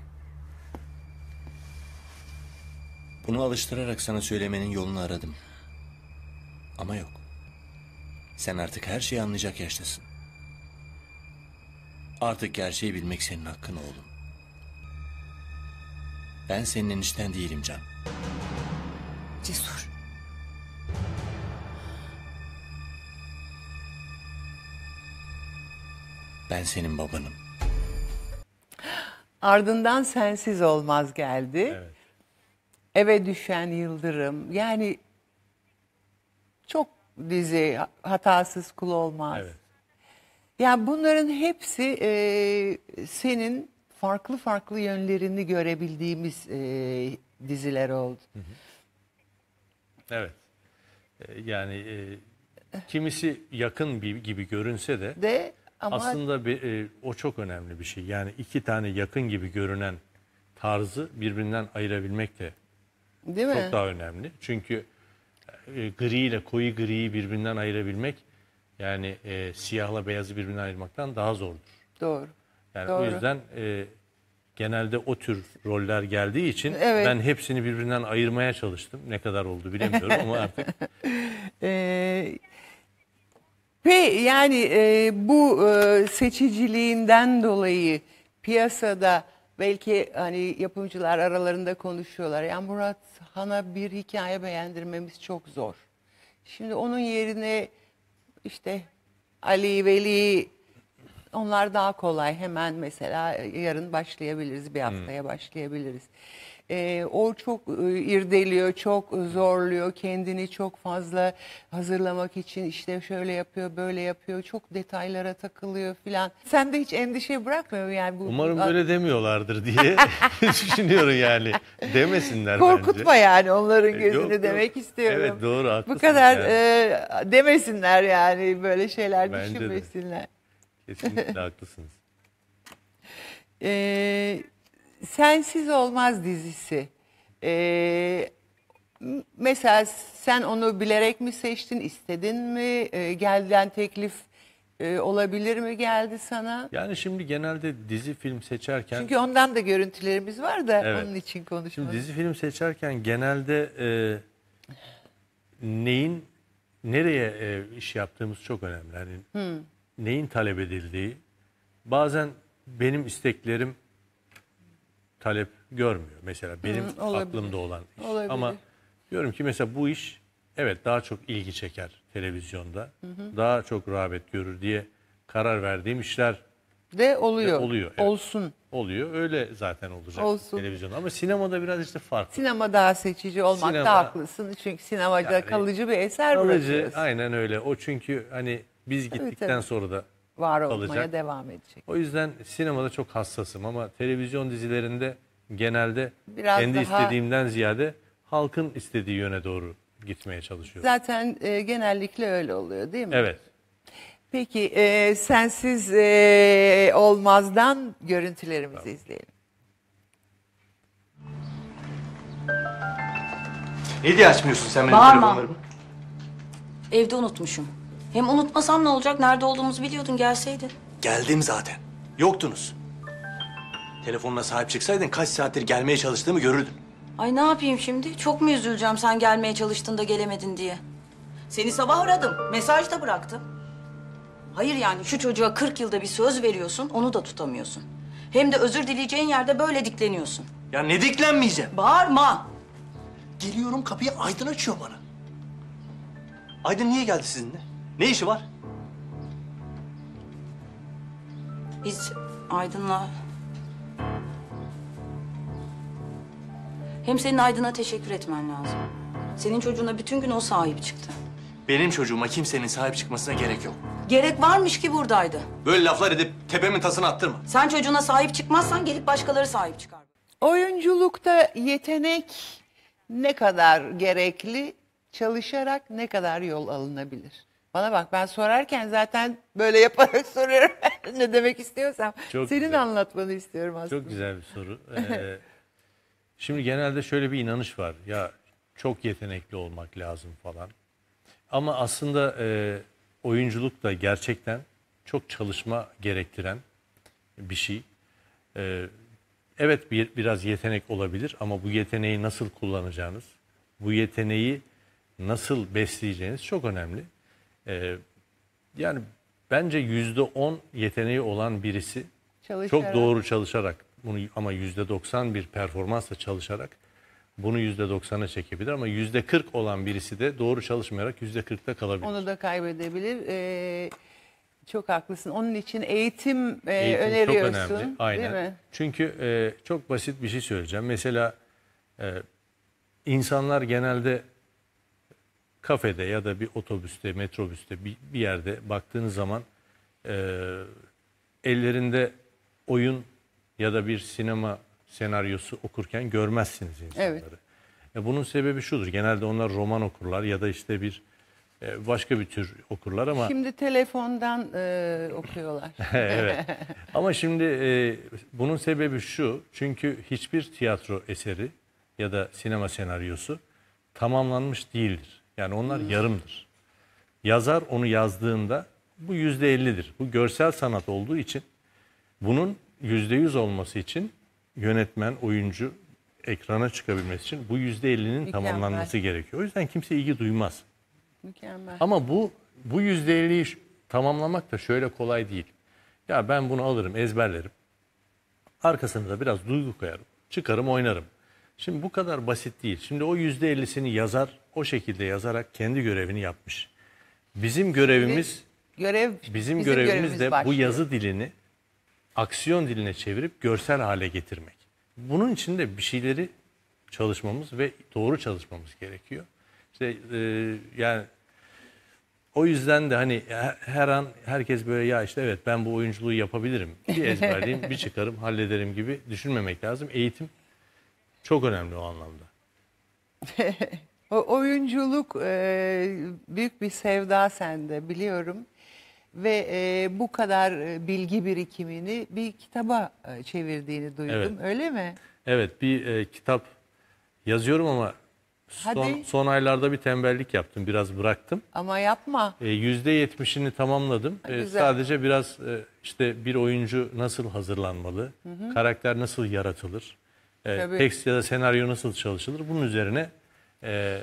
Bunu alıştırarak sana söylemenin yolunu aradım. Ama yok. Sen artık her şeyi anlayacak yaştasın. Artık gerçeği bilmek senin hakkın oğlum. Ben senin enişten değilim Can. Cesur. Ben senin babanım. Ardından sensiz olmaz geldi. Evet. Eve düşen yıldırım. Yani çok dizi hatasız kul olmaz. Evet. Yani bunların hepsi e, senin farklı farklı yönlerini görebildiğimiz e, diziler oldu. Hı hı. Evet. E, yani e, kimisi yakın bir gibi görünse de, de ama... Aslında bir, e, o çok önemli bir şey. Yani iki tane yakın gibi görünen tarzı birbirinden ayırabilmek de Değil çok mi? daha önemli. Çünkü e, gri ile koyu griyi birbirinden ayırabilmek yani e, siyahla beyazı birbirinden ayırmaktan daha zordur. Doğru. Yani Doğru. o yüzden e, genelde o tür roller geldiği için evet. ben hepsini birbirinden ayırmaya çalıştım. Ne kadar oldu bilemiyorum ama artık. E, ve yani e, bu e, seçiciliğinden dolayı piyasada belki hani yapımcılar aralarında konuşuyorlar. Yani Murat Han'a bir hikaye beğendirmemiz çok zor. Şimdi onun yerine işte Ali, Veli onlar daha kolay. Hemen mesela yarın başlayabiliriz, bir haftaya hmm. başlayabiliriz. E, o çok e, irdeliyor, çok zorluyor kendini çok fazla hazırlamak için işte şöyle yapıyor, böyle yapıyor, çok detaylara takılıyor filan. Sen de hiç endişe bırakmıyor yani bu. Umarım böyle demiyorlardır diye düşünüyorum yani. Demesinler Korkutma bence. yani onların e, gözünü yok, demek yok. istiyorum. Evet doğru haklısın. Bu kadar yani. e, demesinler yani böyle şeyler bence düşünmesinler. De. Kesinlikle haklısınız. Eee Sensiz Olmaz dizisi. Ee, mesela sen onu bilerek mi seçtin, istedin mi? Ee, gelden teklif e, olabilir mi geldi sana? Yani şimdi genelde dizi film seçerken... Çünkü ondan da görüntülerimiz var da Evet. onun için konuşmadım. Şimdi dizi film seçerken genelde e, neyin nereye e, iş yaptığımız çok önemli. Yani hmm. neyin talep edildiği. Bazen benim isteklerim talep görmüyor. Mesela benim Hı, aklımda olan iş. Olabilir. Ama diyorum ki mesela bu iş evet daha çok ilgi çeker televizyonda. Hı hı. Daha çok rağbet görür diye karar verdiğim işler de oluyor. De oluyor. Evet. Olsun. Oluyor. Öyle zaten olacak Olsun. televizyonda. Ama sinemada biraz işte farklı. Sinema daha seçici olmak sinema, haklısın. Çünkü sinemada yani, kalıcı bir eser kalıcı, bırakıyorsun. Aynen öyle. O çünkü hani biz gittikten tabii, tabii. sonra da var kalacak. olmaya devam edecek. O yüzden sinemada çok hassasım ama televizyon dizilerinde genelde Biraz kendi daha... istediğimden ziyade halkın istediği yöne doğru gitmeye çalışıyorum. Zaten e, genellikle öyle oluyor değil mi? Evet. Peki e, sensiz e, olmazdan görüntülerimizi tamam. izleyelim. Ne diye açmıyorsun sen benim Bağırma. telefonlarımı? Evde unutmuşum. Hem unutmasam ne olacak? Nerede olduğumuzu biliyordun gelseydin. Geldim zaten. Yoktunuz. Telefonuna sahip çıksaydın kaç saattir gelmeye çalıştığımı görürdün. Ay ne yapayım şimdi? Çok mu üzüleceğim sen gelmeye çalıştığında gelemedin diye? Seni sabah aradım. Mesaj da bıraktım. Hayır yani şu çocuğa 40 yılda bir söz veriyorsun, onu da tutamıyorsun. Hem de özür dileyeceğin yerde böyle dikleniyorsun. Ya ne diklenmeyeceğim? Bağırma. Geliyorum kapıyı Aydın açıyor bana. Aydın niye geldi sizinle? Ne işi var? Biz Aydın'la Hem senin Aydın'a teşekkür etmen lazım. Senin çocuğuna bütün gün o sahip çıktı. Benim çocuğuma kimsenin sahip çıkmasına gerek yok. Gerek varmış ki buradaydı. Böyle laflar edip tepemin tasını attırma. Sen çocuğuna sahip çıkmazsan gelip başkaları sahip çıkar. Oyunculukta yetenek ne kadar gerekli, çalışarak ne kadar yol alınabilir? Bana bak ben sorarken zaten böyle yaparak soruyorum ne demek istiyorsam. Çok Senin güzel. anlatmanı istiyorum aslında. Çok güzel bir soru. Ee, Şimdi genelde şöyle bir inanış var. Ya çok yetenekli olmak lazım falan. Ama aslında e, oyunculuk da gerçekten çok çalışma gerektiren bir şey. E, evet bir, biraz yetenek olabilir ama bu yeteneği nasıl kullanacağınız, bu yeteneği nasıl besleyeceğiniz çok önemli. E, yani bence yüzde on yeteneği olan birisi çalışarak. çok doğru çalışarak bunu ama %90 bir performansla çalışarak bunu yüzde %90'a çekebilir ama yüzde %40 olan birisi de doğru çalışmayarak 40'ta kalabilir. Onu da kaybedebilir. Ee, çok haklısın. Onun için eğitim, e, eğitim öneriyorsun. Çok önemli. Aynen. Değil mi? Çünkü e, çok basit bir şey söyleyeceğim. Mesela e, insanlar genelde kafede ya da bir otobüste, metrobüste bir, bir yerde baktığınız zaman e, ellerinde oyun ya da bir sinema senaryosu okurken görmezsiniz insanları. Evet. E bunun sebebi şudur. Genelde onlar roman okurlar ya da işte bir e, başka bir tür okurlar ama... Şimdi telefondan e, okuyorlar. evet. Ama şimdi e, bunun sebebi şu. Çünkü hiçbir tiyatro eseri ya da sinema senaryosu tamamlanmış değildir. Yani onlar hmm. yarımdır. Yazar onu yazdığında bu yüzde ellidir. Bu görsel sanat olduğu için bunun %100 olması için yönetmen, oyuncu ekrana çıkabilmesi için bu %50'nin tamamlanması gerekiyor. O yüzden kimse ilgi duymaz. Mükemmel. Ama bu bu %50'yi tamamlamak da şöyle kolay değil. Ya ben bunu alırım, ezberlerim. Arkasına da biraz duygu koyarım. Çıkarım, oynarım. Şimdi bu kadar basit değil. Şimdi o %50'sini yazar, o şekilde yazarak kendi görevini yapmış. Bizim görevimiz Görev bizim, bizim görevimiz, görevimiz de başlıyor. bu yazı dilini aksiyon diline çevirip görsel hale getirmek. Bunun için de bir şeyleri çalışmamız ve doğru çalışmamız gerekiyor. İşte e, yani o yüzden de hani her an herkes böyle ya işte evet ben bu oyunculuğu yapabilirim. Bir ezberleyeyim, bir çıkarım, hallederim gibi düşünmemek lazım. Eğitim çok önemli o anlamda. o oyunculuk e, büyük bir sevda sende biliyorum ve e, bu kadar e, bilgi birikimini bir kitaba e, çevirdiğini duydum. Evet. Öyle mi? Evet, bir e, kitap yazıyorum ama son, son aylarda bir tembellik yaptım, biraz bıraktım. Ama yapma. E, yüzde yetmişini tamamladım. Ha, E, sadece biraz e, işte bir oyuncu nasıl hazırlanmalı, karakter nasıl yaratılır, e, tekst ya da senaryo nasıl çalışılır bunun üzerine e,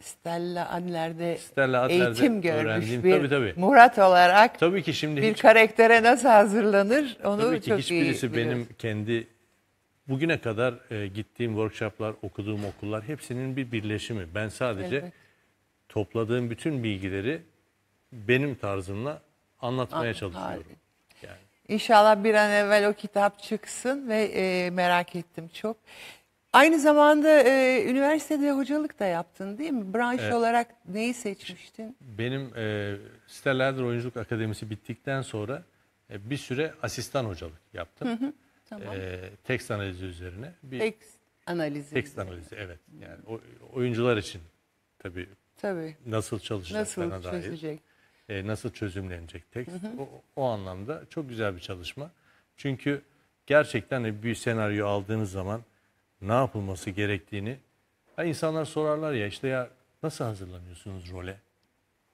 Stella Adler'de Stella eğitim görmüş bir tabii, tabii. Murat olarak tabii ki şimdi bir hiç, karaktere nasıl hazırlanır onu tabii ki çok hiçbirisi iyi biliyorum. benim kendi bugüne kadar e, gittiğim workshoplar, okuduğum okullar hepsinin bir birleşimi. Ben sadece evet. topladığım bütün bilgileri benim tarzımla anlatmaya Anlat, çalışıyorum. Yani. İnşallah bir an evvel o kitap çıksın ve e, merak ettim çok. Aynı zamanda e, üniversitede hocalık da yaptın değil mi? Branş Evet. olarak neyi seçmiştin? Benim e, Stellarder Oyunculuk Akademisi bittikten sonra e, bir süre asistan hocalık yaptım. Tamam. E, tekst analizi üzerine. Bir Tekst analizi. tekst analizi evet. Yani o- oyuncular için tabii Tabii. nasıl çalışacaklarına Nasıl dair. çözecek? e, nasıl çözümlenecek tekst. O, o anlamda çok güzel bir çalışma. Çünkü gerçekten bir senaryo aldığınız zaman ne yapılması gerektiğini. Ya insanlar sorarlar ya işte ya nasıl hazırlanıyorsunuz role?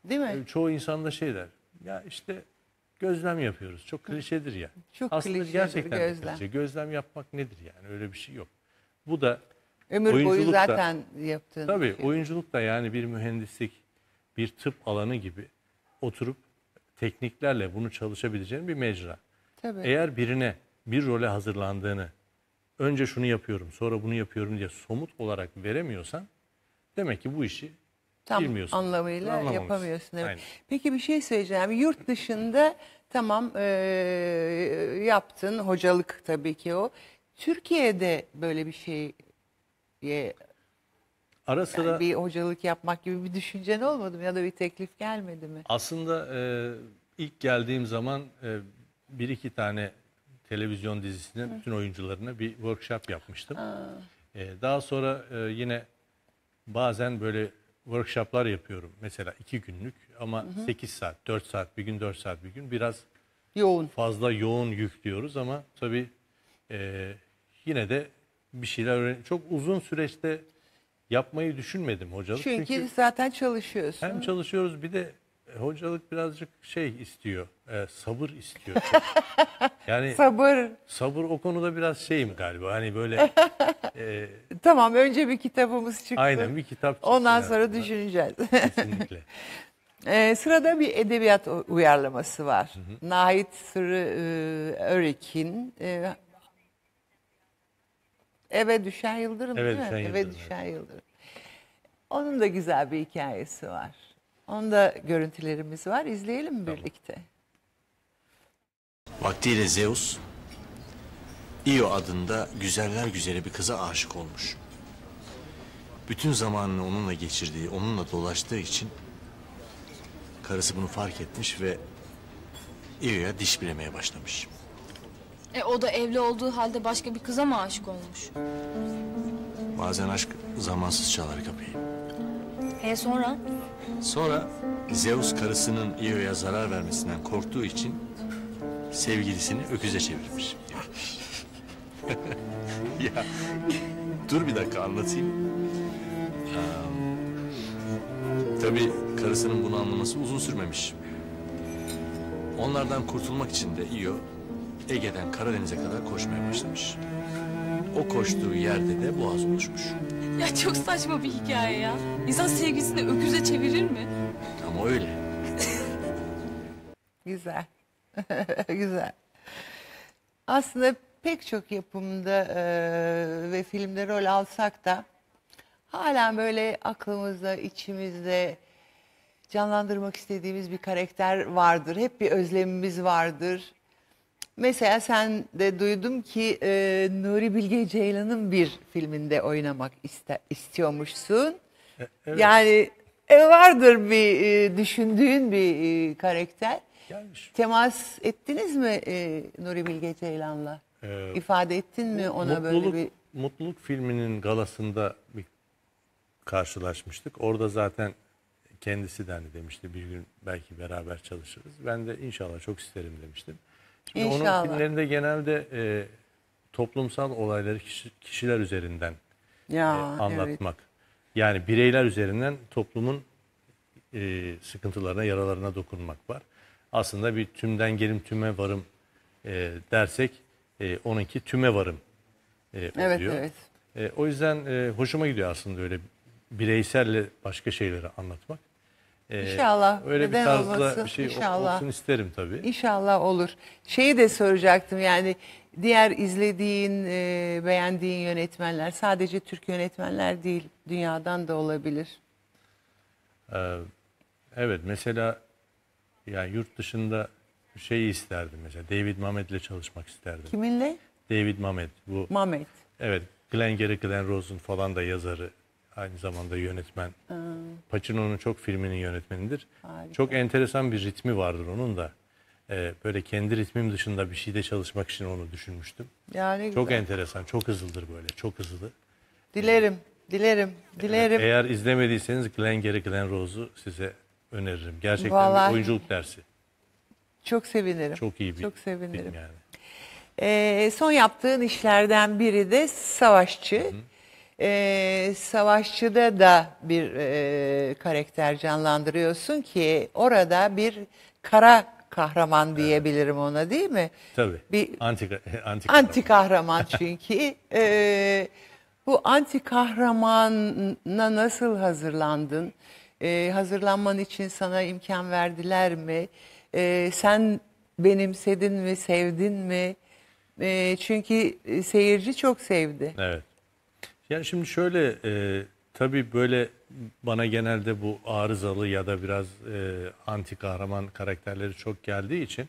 Değil mi? E, çoğu insan da şey der. Ya işte gözlem yapıyoruz. Çok klişedir ya. Çok Aslında klişedir gerçekten gözlem. Klişe. Gözlem yapmak nedir yani? Öyle bir şey yok. Bu da ömür boyu zaten yaptığın. Tabii şey. oyunculuk da yani bir mühendislik, bir tıp alanı gibi oturup tekniklerle bunu çalışabileceğin bir mecra. Tabii. Eğer birine bir role hazırlandığını önce şunu yapıyorum sonra bunu yapıyorum diye somut olarak veremiyorsan demek ki bu işi Tam bilmiyorsun. anlamıyla yapamıyorsun. Evet. Peki bir şey söyleyeceğim. Yurt dışında tamam e, yaptın hocalık tabii ki o. Türkiye'de böyle bir şeye Ara sıra yani bir hocalık yapmak gibi bir düşüncen olmadı mı ya da bir teklif gelmedi mi? Aslında e, ilk geldiğim zaman e, bir iki tane televizyon dizisinin bütün oyuncularına bir workshop yapmıştım. Ee, daha sonra e, yine bazen böyle workshoplar yapıyorum. Mesela iki günlük ama 8 saat, 4 saat, bir gün 4 saat, bir gün biraz Yoğun. fazla yoğun yüklüyoruz ama tabii e, yine de bir şeyler öğren. Çok uzun süreçte yapmayı düşünmedim hocalık. Çünkü, Çünkü zaten çalışıyorsun. hem çalışıyoruz bir de hocalık birazcık şey istiyor, e, sabır istiyor. yani Sabır. sabır o konuda biraz şeyim galiba. Hani böyle e, Tamam önce bir kitabımız çıktı. aynen bir kitap. çıksın Ondan sonra aslında. düşüneceğiz. Kesinlikle. Ee, sırada bir edebiyat uyarlaması var. Nahit Sırı e, Örik'in e, Eve Düşen Yıldırım Eve değil mi? Yıldırım, Eve evet. Düşen Yıldırım. Onun da güzel bir hikayesi var. Onda görüntülerimiz var. İzleyelim birlikte. Vaktiyle Zeus, Io adında güzeller güzeli bir kıza aşık olmuş. Bütün zamanını onunla geçirdiği, onunla dolaştığı için karısı bunu fark etmiş ve Io'ya diş bilemeye başlamış. E o da evli olduğu halde başka bir kıza mı aşık olmuş? Bazen aşk zamansız çalar kapıyı. E sonra? Sonra Zeus karısının Io'ya zarar vermesinden korktuğu için sevgilisini öküze çevirmiş. ya dur bir dakika anlatayım. Ee, tabii karısının bunu anlaması uzun sürmemiş. Onlardan kurtulmak için de Io Ege'den Karadeniz'e kadar koşmaya başlamış. O koştuğu yerde de boğaz oluşmuş. Ya çok saçma bir hikaye ya. İnsan sevgisini öküze çevirir mi? Ama öyle. Güzel. Güzel. Aslında pek çok yapımda e, ve filmde rol alsak da halen böyle aklımızda, içimizde canlandırmak istediğimiz bir karakter vardır. Hep bir özlemimiz vardır. Mesela sen de duydum ki e, Nuri Bilge Ceylan'ın bir filminde oynamak iste, istiyormuşsun. E, evet. Yani e, vardır bir e, düşündüğün bir e, karakter. Gelmiş. Temas ettiniz mi e, Nuri Bilge Ceylan'la? Ee, İfade ettin mi ona mutluluk, böyle bir... Mutluluk filminin galasında bir karşılaşmıştık. Orada zaten kendisi de hani demişti bir gün belki beraber çalışırız. Ben de inşallah çok isterim demiştim. İnşallah. Onun filmlerinde genelde e, toplumsal olayları kişiler üzerinden ya, e, anlatmak. Evet. Yani bireyler üzerinden toplumun e, sıkıntılarına, yaralarına dokunmak var. Aslında bir tümden gelim tüme varım e, dersek e, onunki tüme varım e, oluyor. Evet, evet. E, o yüzden e, hoşuma gidiyor aslında öyle bireyselle başka şeyleri anlatmak. Ee, İnşallah. Öyle bir tarzda olmasın? bir şey İnşallah. olsun isterim tabii. İnşallah olur. Şeyi de soracaktım yani diğer izlediğin, e, beğendiğin yönetmenler sadece Türk yönetmenler değil dünyadan da olabilir. Ee, evet mesela yani yurt dışında şeyi isterdim mesela David Mamet ile çalışmak isterdim. Kiminle? David Mamet. Bu, Mamet. Evet Glenn Gary, Glenn Rose'un falan da yazarı Aynı zamanda yönetmen. Ee, Pacino'nun çok filminin yönetmenidir. Harika. Çok enteresan bir ritmi vardır onun da. Ee, böyle kendi ritmim dışında bir şeyde çalışmak için onu düşünmüştüm. Yani çok güzel. enteresan, çok hızlıdır böyle, çok hızlı. Dilerim, dilerim, ee, dilerim. Ee, eğer izlemediyseniz Glenn Gary, Glenn Rose'u size öneririm. Gerçekten Vallahi, bir oyunculuk dersi. Çok sevinirim. Çok iyi bir çok sevinirim. film yani. Ee, son yaptığın işlerden biri de Savaşçı. Hı hı e, savaşçıda da bir e, karakter canlandırıyorsun ki orada bir kara kahraman diyebilirim ona değil mi? Tabii. Bir anti anti kahraman, kahraman çünkü. e, bu anti kahramana nasıl hazırlandın? E, hazırlanman için sana imkan verdiler mi? E, sen benimsedin mi, sevdin mi? E, çünkü seyirci çok sevdi. Evet. Yani şimdi şöyle e, tabii böyle bana genelde bu arızalı ya da biraz e, anti kahraman karakterleri çok geldiği için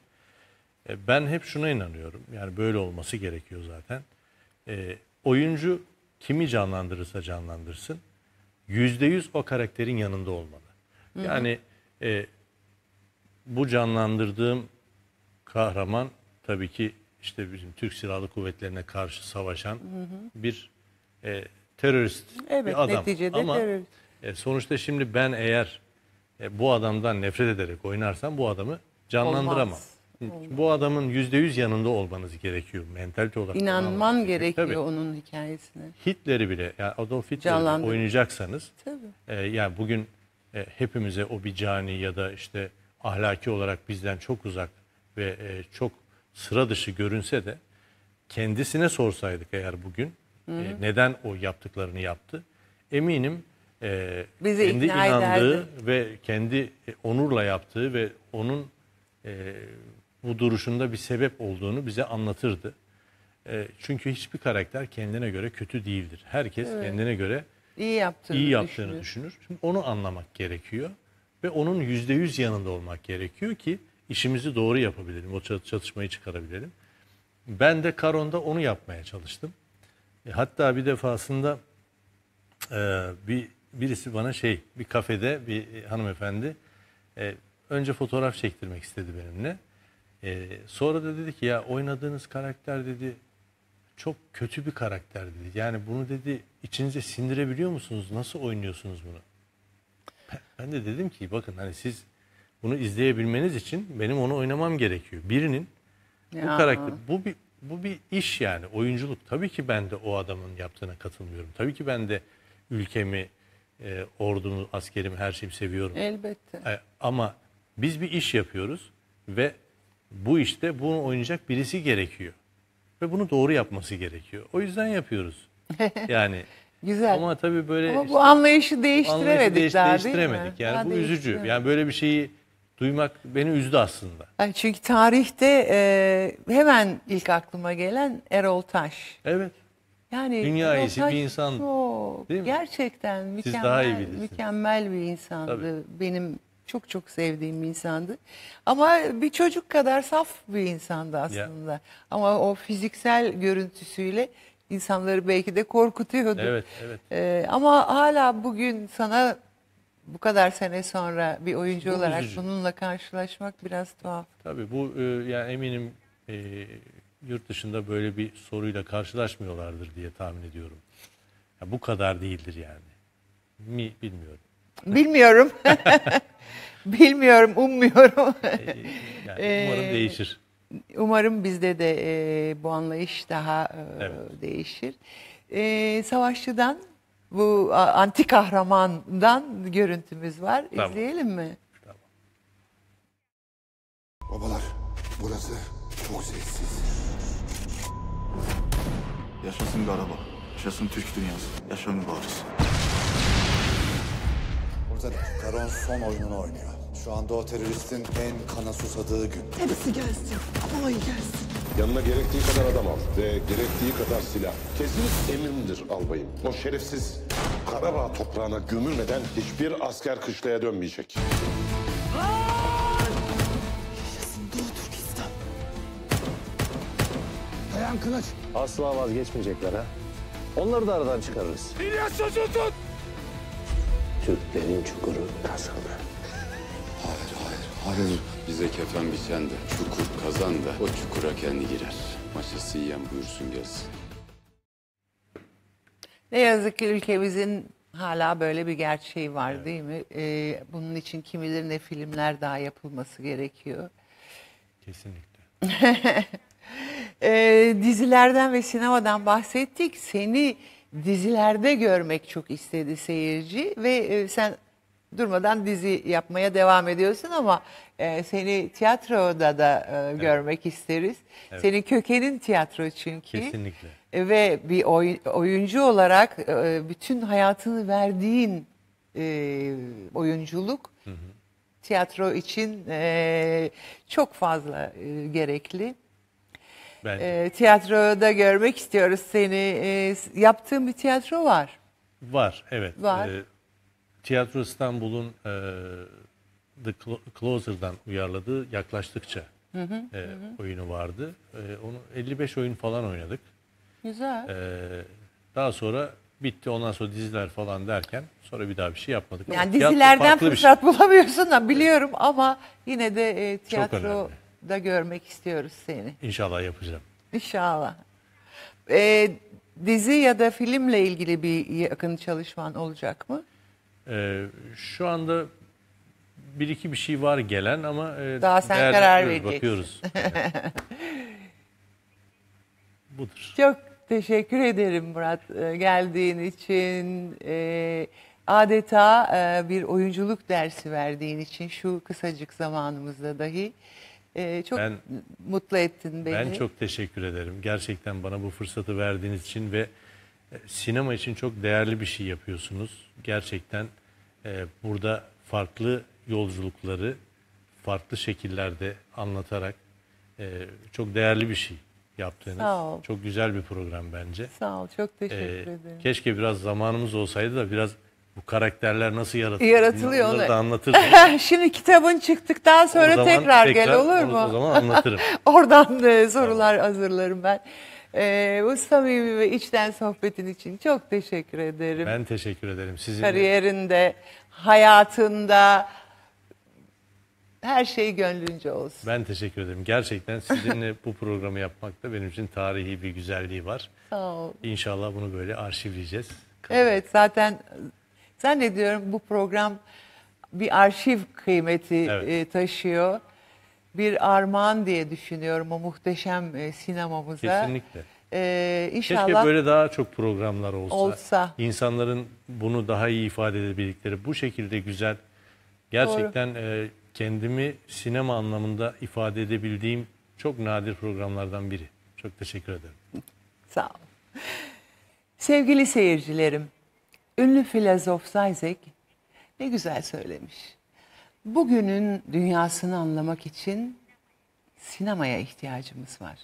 e, ben hep şuna inanıyorum. Yani böyle olması gerekiyor zaten. E, oyuncu kimi canlandırırsa canlandırsın yüz o karakterin yanında olmalı. Yani e, bu canlandırdığım kahraman tabii ki işte bizim Türk Silahlı Kuvvetlerine karşı savaşan bir e, terörist evet, bir adam. Neticede Ama terörist. E, sonuçta şimdi ben eğer e, bu adamdan nefret ederek oynarsam bu adamı canlandıramam. Olmaz. Bu adamın yüzde yüz yanında olmanız gerekiyor mentalite olarak. İnanman gerekiyor Tabii. onun hikayesine. Hitler'i bile yani Adolf Hitler'i oynayacaksanız Tabii. E, yani bugün e, hepimize o bir cani ya da işte ahlaki olarak bizden çok uzak ve e, çok sıra dışı görünse de kendisine sorsaydık eğer bugün Hı. E, neden o yaptıklarını yaptı? Eminim e, Bizi kendi inandığı ederdi. ve kendi e, onurla yaptığı ve onun e, bu duruşunda bir sebep olduğunu bize anlatırdı. E, çünkü hiçbir karakter kendine göre kötü değildir. Herkes evet. kendine göre iyi yaptığını, iyi yaptığını düşünür. düşünür. Şimdi onu anlamak gerekiyor ve onun yüzde yüz yanında olmak gerekiyor ki işimizi doğru yapabilelim, o çatışmayı çıkarabilelim. Ben de Karon'da onu yapmaya çalıştım. E, hatta bir defasında e, bir birisi bana şey bir kafede bir e, hanımefendi e, önce fotoğraf çektirmek istedi benimle. E, sonra da dedi ki ya oynadığınız karakter dedi çok kötü bir karakter dedi. Yani bunu dedi içinize sindirebiliyor musunuz? Nasıl oynuyorsunuz bunu? Ben de dedim ki bakın hani siz bunu izleyebilmeniz için benim onu oynamam gerekiyor. Birinin ya. bu karakter bu bir bu bir iş yani oyunculuk. Tabii ki ben de o adamın yaptığına katılmıyorum. Tabii ki ben de ülkemi, e, ordumu, askerimi, her şeyi seviyorum. Elbette. E, ama biz bir iş yapıyoruz ve bu işte bunu oynayacak birisi gerekiyor. Ve bunu doğru yapması gerekiyor. O yüzden yapıyoruz. Yani Güzel. Ama tabii böyle ama işte, bu anlayışı değiştiremedik, anlayışı daha, değiştiremedik. Değil mi? Yani daha bu üzücü. Yani böyle bir şeyi duymak beni üzdü aslında. Çünkü tarihte e, hemen ilk aklıma gelen Erol Taş. Evet. Yani Dünya Erol iyisi Taş bir insan. Çok, değil mi? Gerçekten mükemmel, daha iyi bilirsiniz. mükemmel bir insandı. Tabii. Benim çok çok sevdiğim bir insandı. Ama bir çocuk kadar saf bir insandı aslında. Ama o fiziksel görüntüsüyle insanları belki de korkutuyordu. Evet, evet. Ee, ama hala bugün sana bu kadar sene sonra bir oyuncu bu olarak üzücü. bununla karşılaşmak biraz tuhaf. Tabii bu e, yani eminim e, yurt dışında böyle bir soruyla karşılaşmıyorlardır diye tahmin ediyorum. Ya bu kadar değildir yani. Mi bilmiyorum. Bilmiyorum. bilmiyorum, ummuyorum. E, e, yani umarım değişir. Umarım bizde de e, bu anlayış daha e, evet. değişir. E, savaşçıdan bu anti kahramandan görüntümüz var. Tamam. İzleyelim mi? Tamam. Babalar burası çok sessiz. Yaşasın bir araba. Yaşasın Türk dünyası. Yaşasın Barış. Burada da Karon son oyununu oynuyor. Şu anda o teröristin en kana susadığı gün. Hepsi gelsin. Oy gelsin. Yanına gerektiği kadar adam al ve gerektiği kadar silah. Kesin emrimdir albayım. O şerefsiz Karabağ toprağına gömülmeden hiçbir asker kışlaya dönmeyecek. Dayan kılıç. Asla vazgeçmeyecekler ha. Onları da aradan çıkarırız. İlyas sözünü tut! Türklerin çukuru kazıldı. Hayır, hayır, hayır. Bize kefen biçen de çukur kazan da o çukura kendi girer. Maçası yiyen buyursun gelsin. Ne yazık ki ülkemizin hala böyle bir gerçeği var evet. değil mi? Ee, bunun için kim bilir ne filmler daha yapılması gerekiyor. Kesinlikle. ee, dizilerden ve sinemadan bahsettik. Seni dizilerde görmek çok istedi seyirci ve e, sen durmadan dizi yapmaya devam ediyorsun ama e, seni tiyatroda da e, evet. görmek isteriz. Evet. Senin kökenin tiyatro çünkü. Kesinlikle. E, ve bir oy, oyuncu olarak e, bütün hayatını verdiğin e, oyunculuk hı hı. tiyatro için e, çok fazla e, gerekli. E, tiyatroda görmek istiyoruz seni. E, yaptığın bir tiyatro var. Var, evet. Var. Ee, Tiyatro İstanbul'un e, The Closer'dan uyarladığı yaklaştıkça hı hı, e, hı. oyunu vardı. E, onu 55 oyun falan oynadık. Güzel. E, daha sonra bitti ondan sonra diziler falan derken sonra bir daha bir şey yapmadık. Yani ama dizilerden fırsat şey. bulamıyorsun da biliyorum ama yine de e, tiyatroda görmek istiyoruz seni. İnşallah yapacağım. İnşallah. E, dizi ya da filmle ilgili bir yakın çalışman olacak mı? E, şu anda bir iki bir şey var gelen ama e, Daha sen karar vereceksin. bakıyoruz. Evet. Budur. Çok teşekkür ederim Murat e, geldiğin için. E, Adeta e, bir oyunculuk dersi verdiğin için şu kısacık zamanımızda dahi e, çok Ben- mutlu ettin beni. Ben çok teşekkür ederim. Gerçekten bana bu fırsatı verdiğiniz için ve e, sinema için çok değerli bir şey yapıyorsunuz. Gerçekten e, burada farklı yolculukları farklı şekillerde anlatarak e, çok değerli bir şey yaptığınız. Sağ ol. Çok güzel bir program bence. Sağ ol. Çok e, teşekkür ee, ederim. Keşke biraz zamanımız olsaydı da biraz bu karakterler nasıl yaratılıyor? Yaratılıyor onu. da anlatırdım. Şimdi kitabın çıktıktan sonra tekrar, tekrar gel olur mu? O, zaman anlatırım. Oradan da sorular tamam. hazırlarım ben. Ee, bu samimi ve içten sohbetin için çok teşekkür ederim. Ben teşekkür ederim. Sizin Kariyerinde, hayatında her şey gönlünce olsun. Ben teşekkür ederim. Gerçekten sizinle bu programı yapmak da benim için tarihi bir güzelliği var. Sağ ol. İnşallah bunu böyle arşivleyeceğiz. Evet zaten zannediyorum bu program bir arşiv kıymeti Evet. E, taşıyor bir armağan diye düşünüyorum o muhteşem e, sinemamıza. Kesinlikle. E, inşallah Keşke böyle daha çok programlar olsa. Olsa. İnsanların bunu daha iyi ifade edebildikleri bu şekilde güzel. Gerçekten e, kendimi sinema anlamında ifade edebildiğim çok nadir programlardan biri. Çok teşekkür ederim. Sağ ol. Sevgili seyircilerim, ünlü filozof Zayzek ne güzel söylemiş. Bugünün dünyasını anlamak için sinemaya ihtiyacımız var.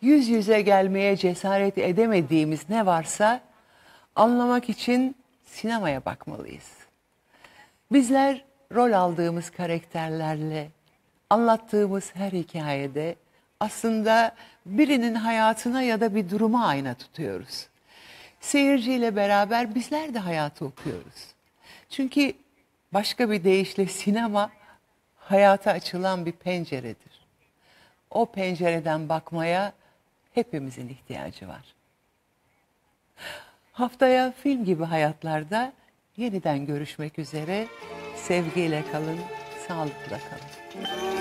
Yüz yüze gelmeye cesaret edemediğimiz ne varsa anlamak için sinemaya bakmalıyız. Bizler rol aldığımız karakterlerle anlattığımız her hikayede aslında birinin hayatına ya da bir duruma ayna tutuyoruz. Seyirciyle beraber bizler de hayatı okuyoruz. Çünkü Başka bir deyişle sinema hayata açılan bir penceredir. O pencereden bakmaya hepimizin ihtiyacı var. Haftaya film gibi hayatlarda yeniden görüşmek üzere. Sevgiyle kalın, sağlıkla kalın.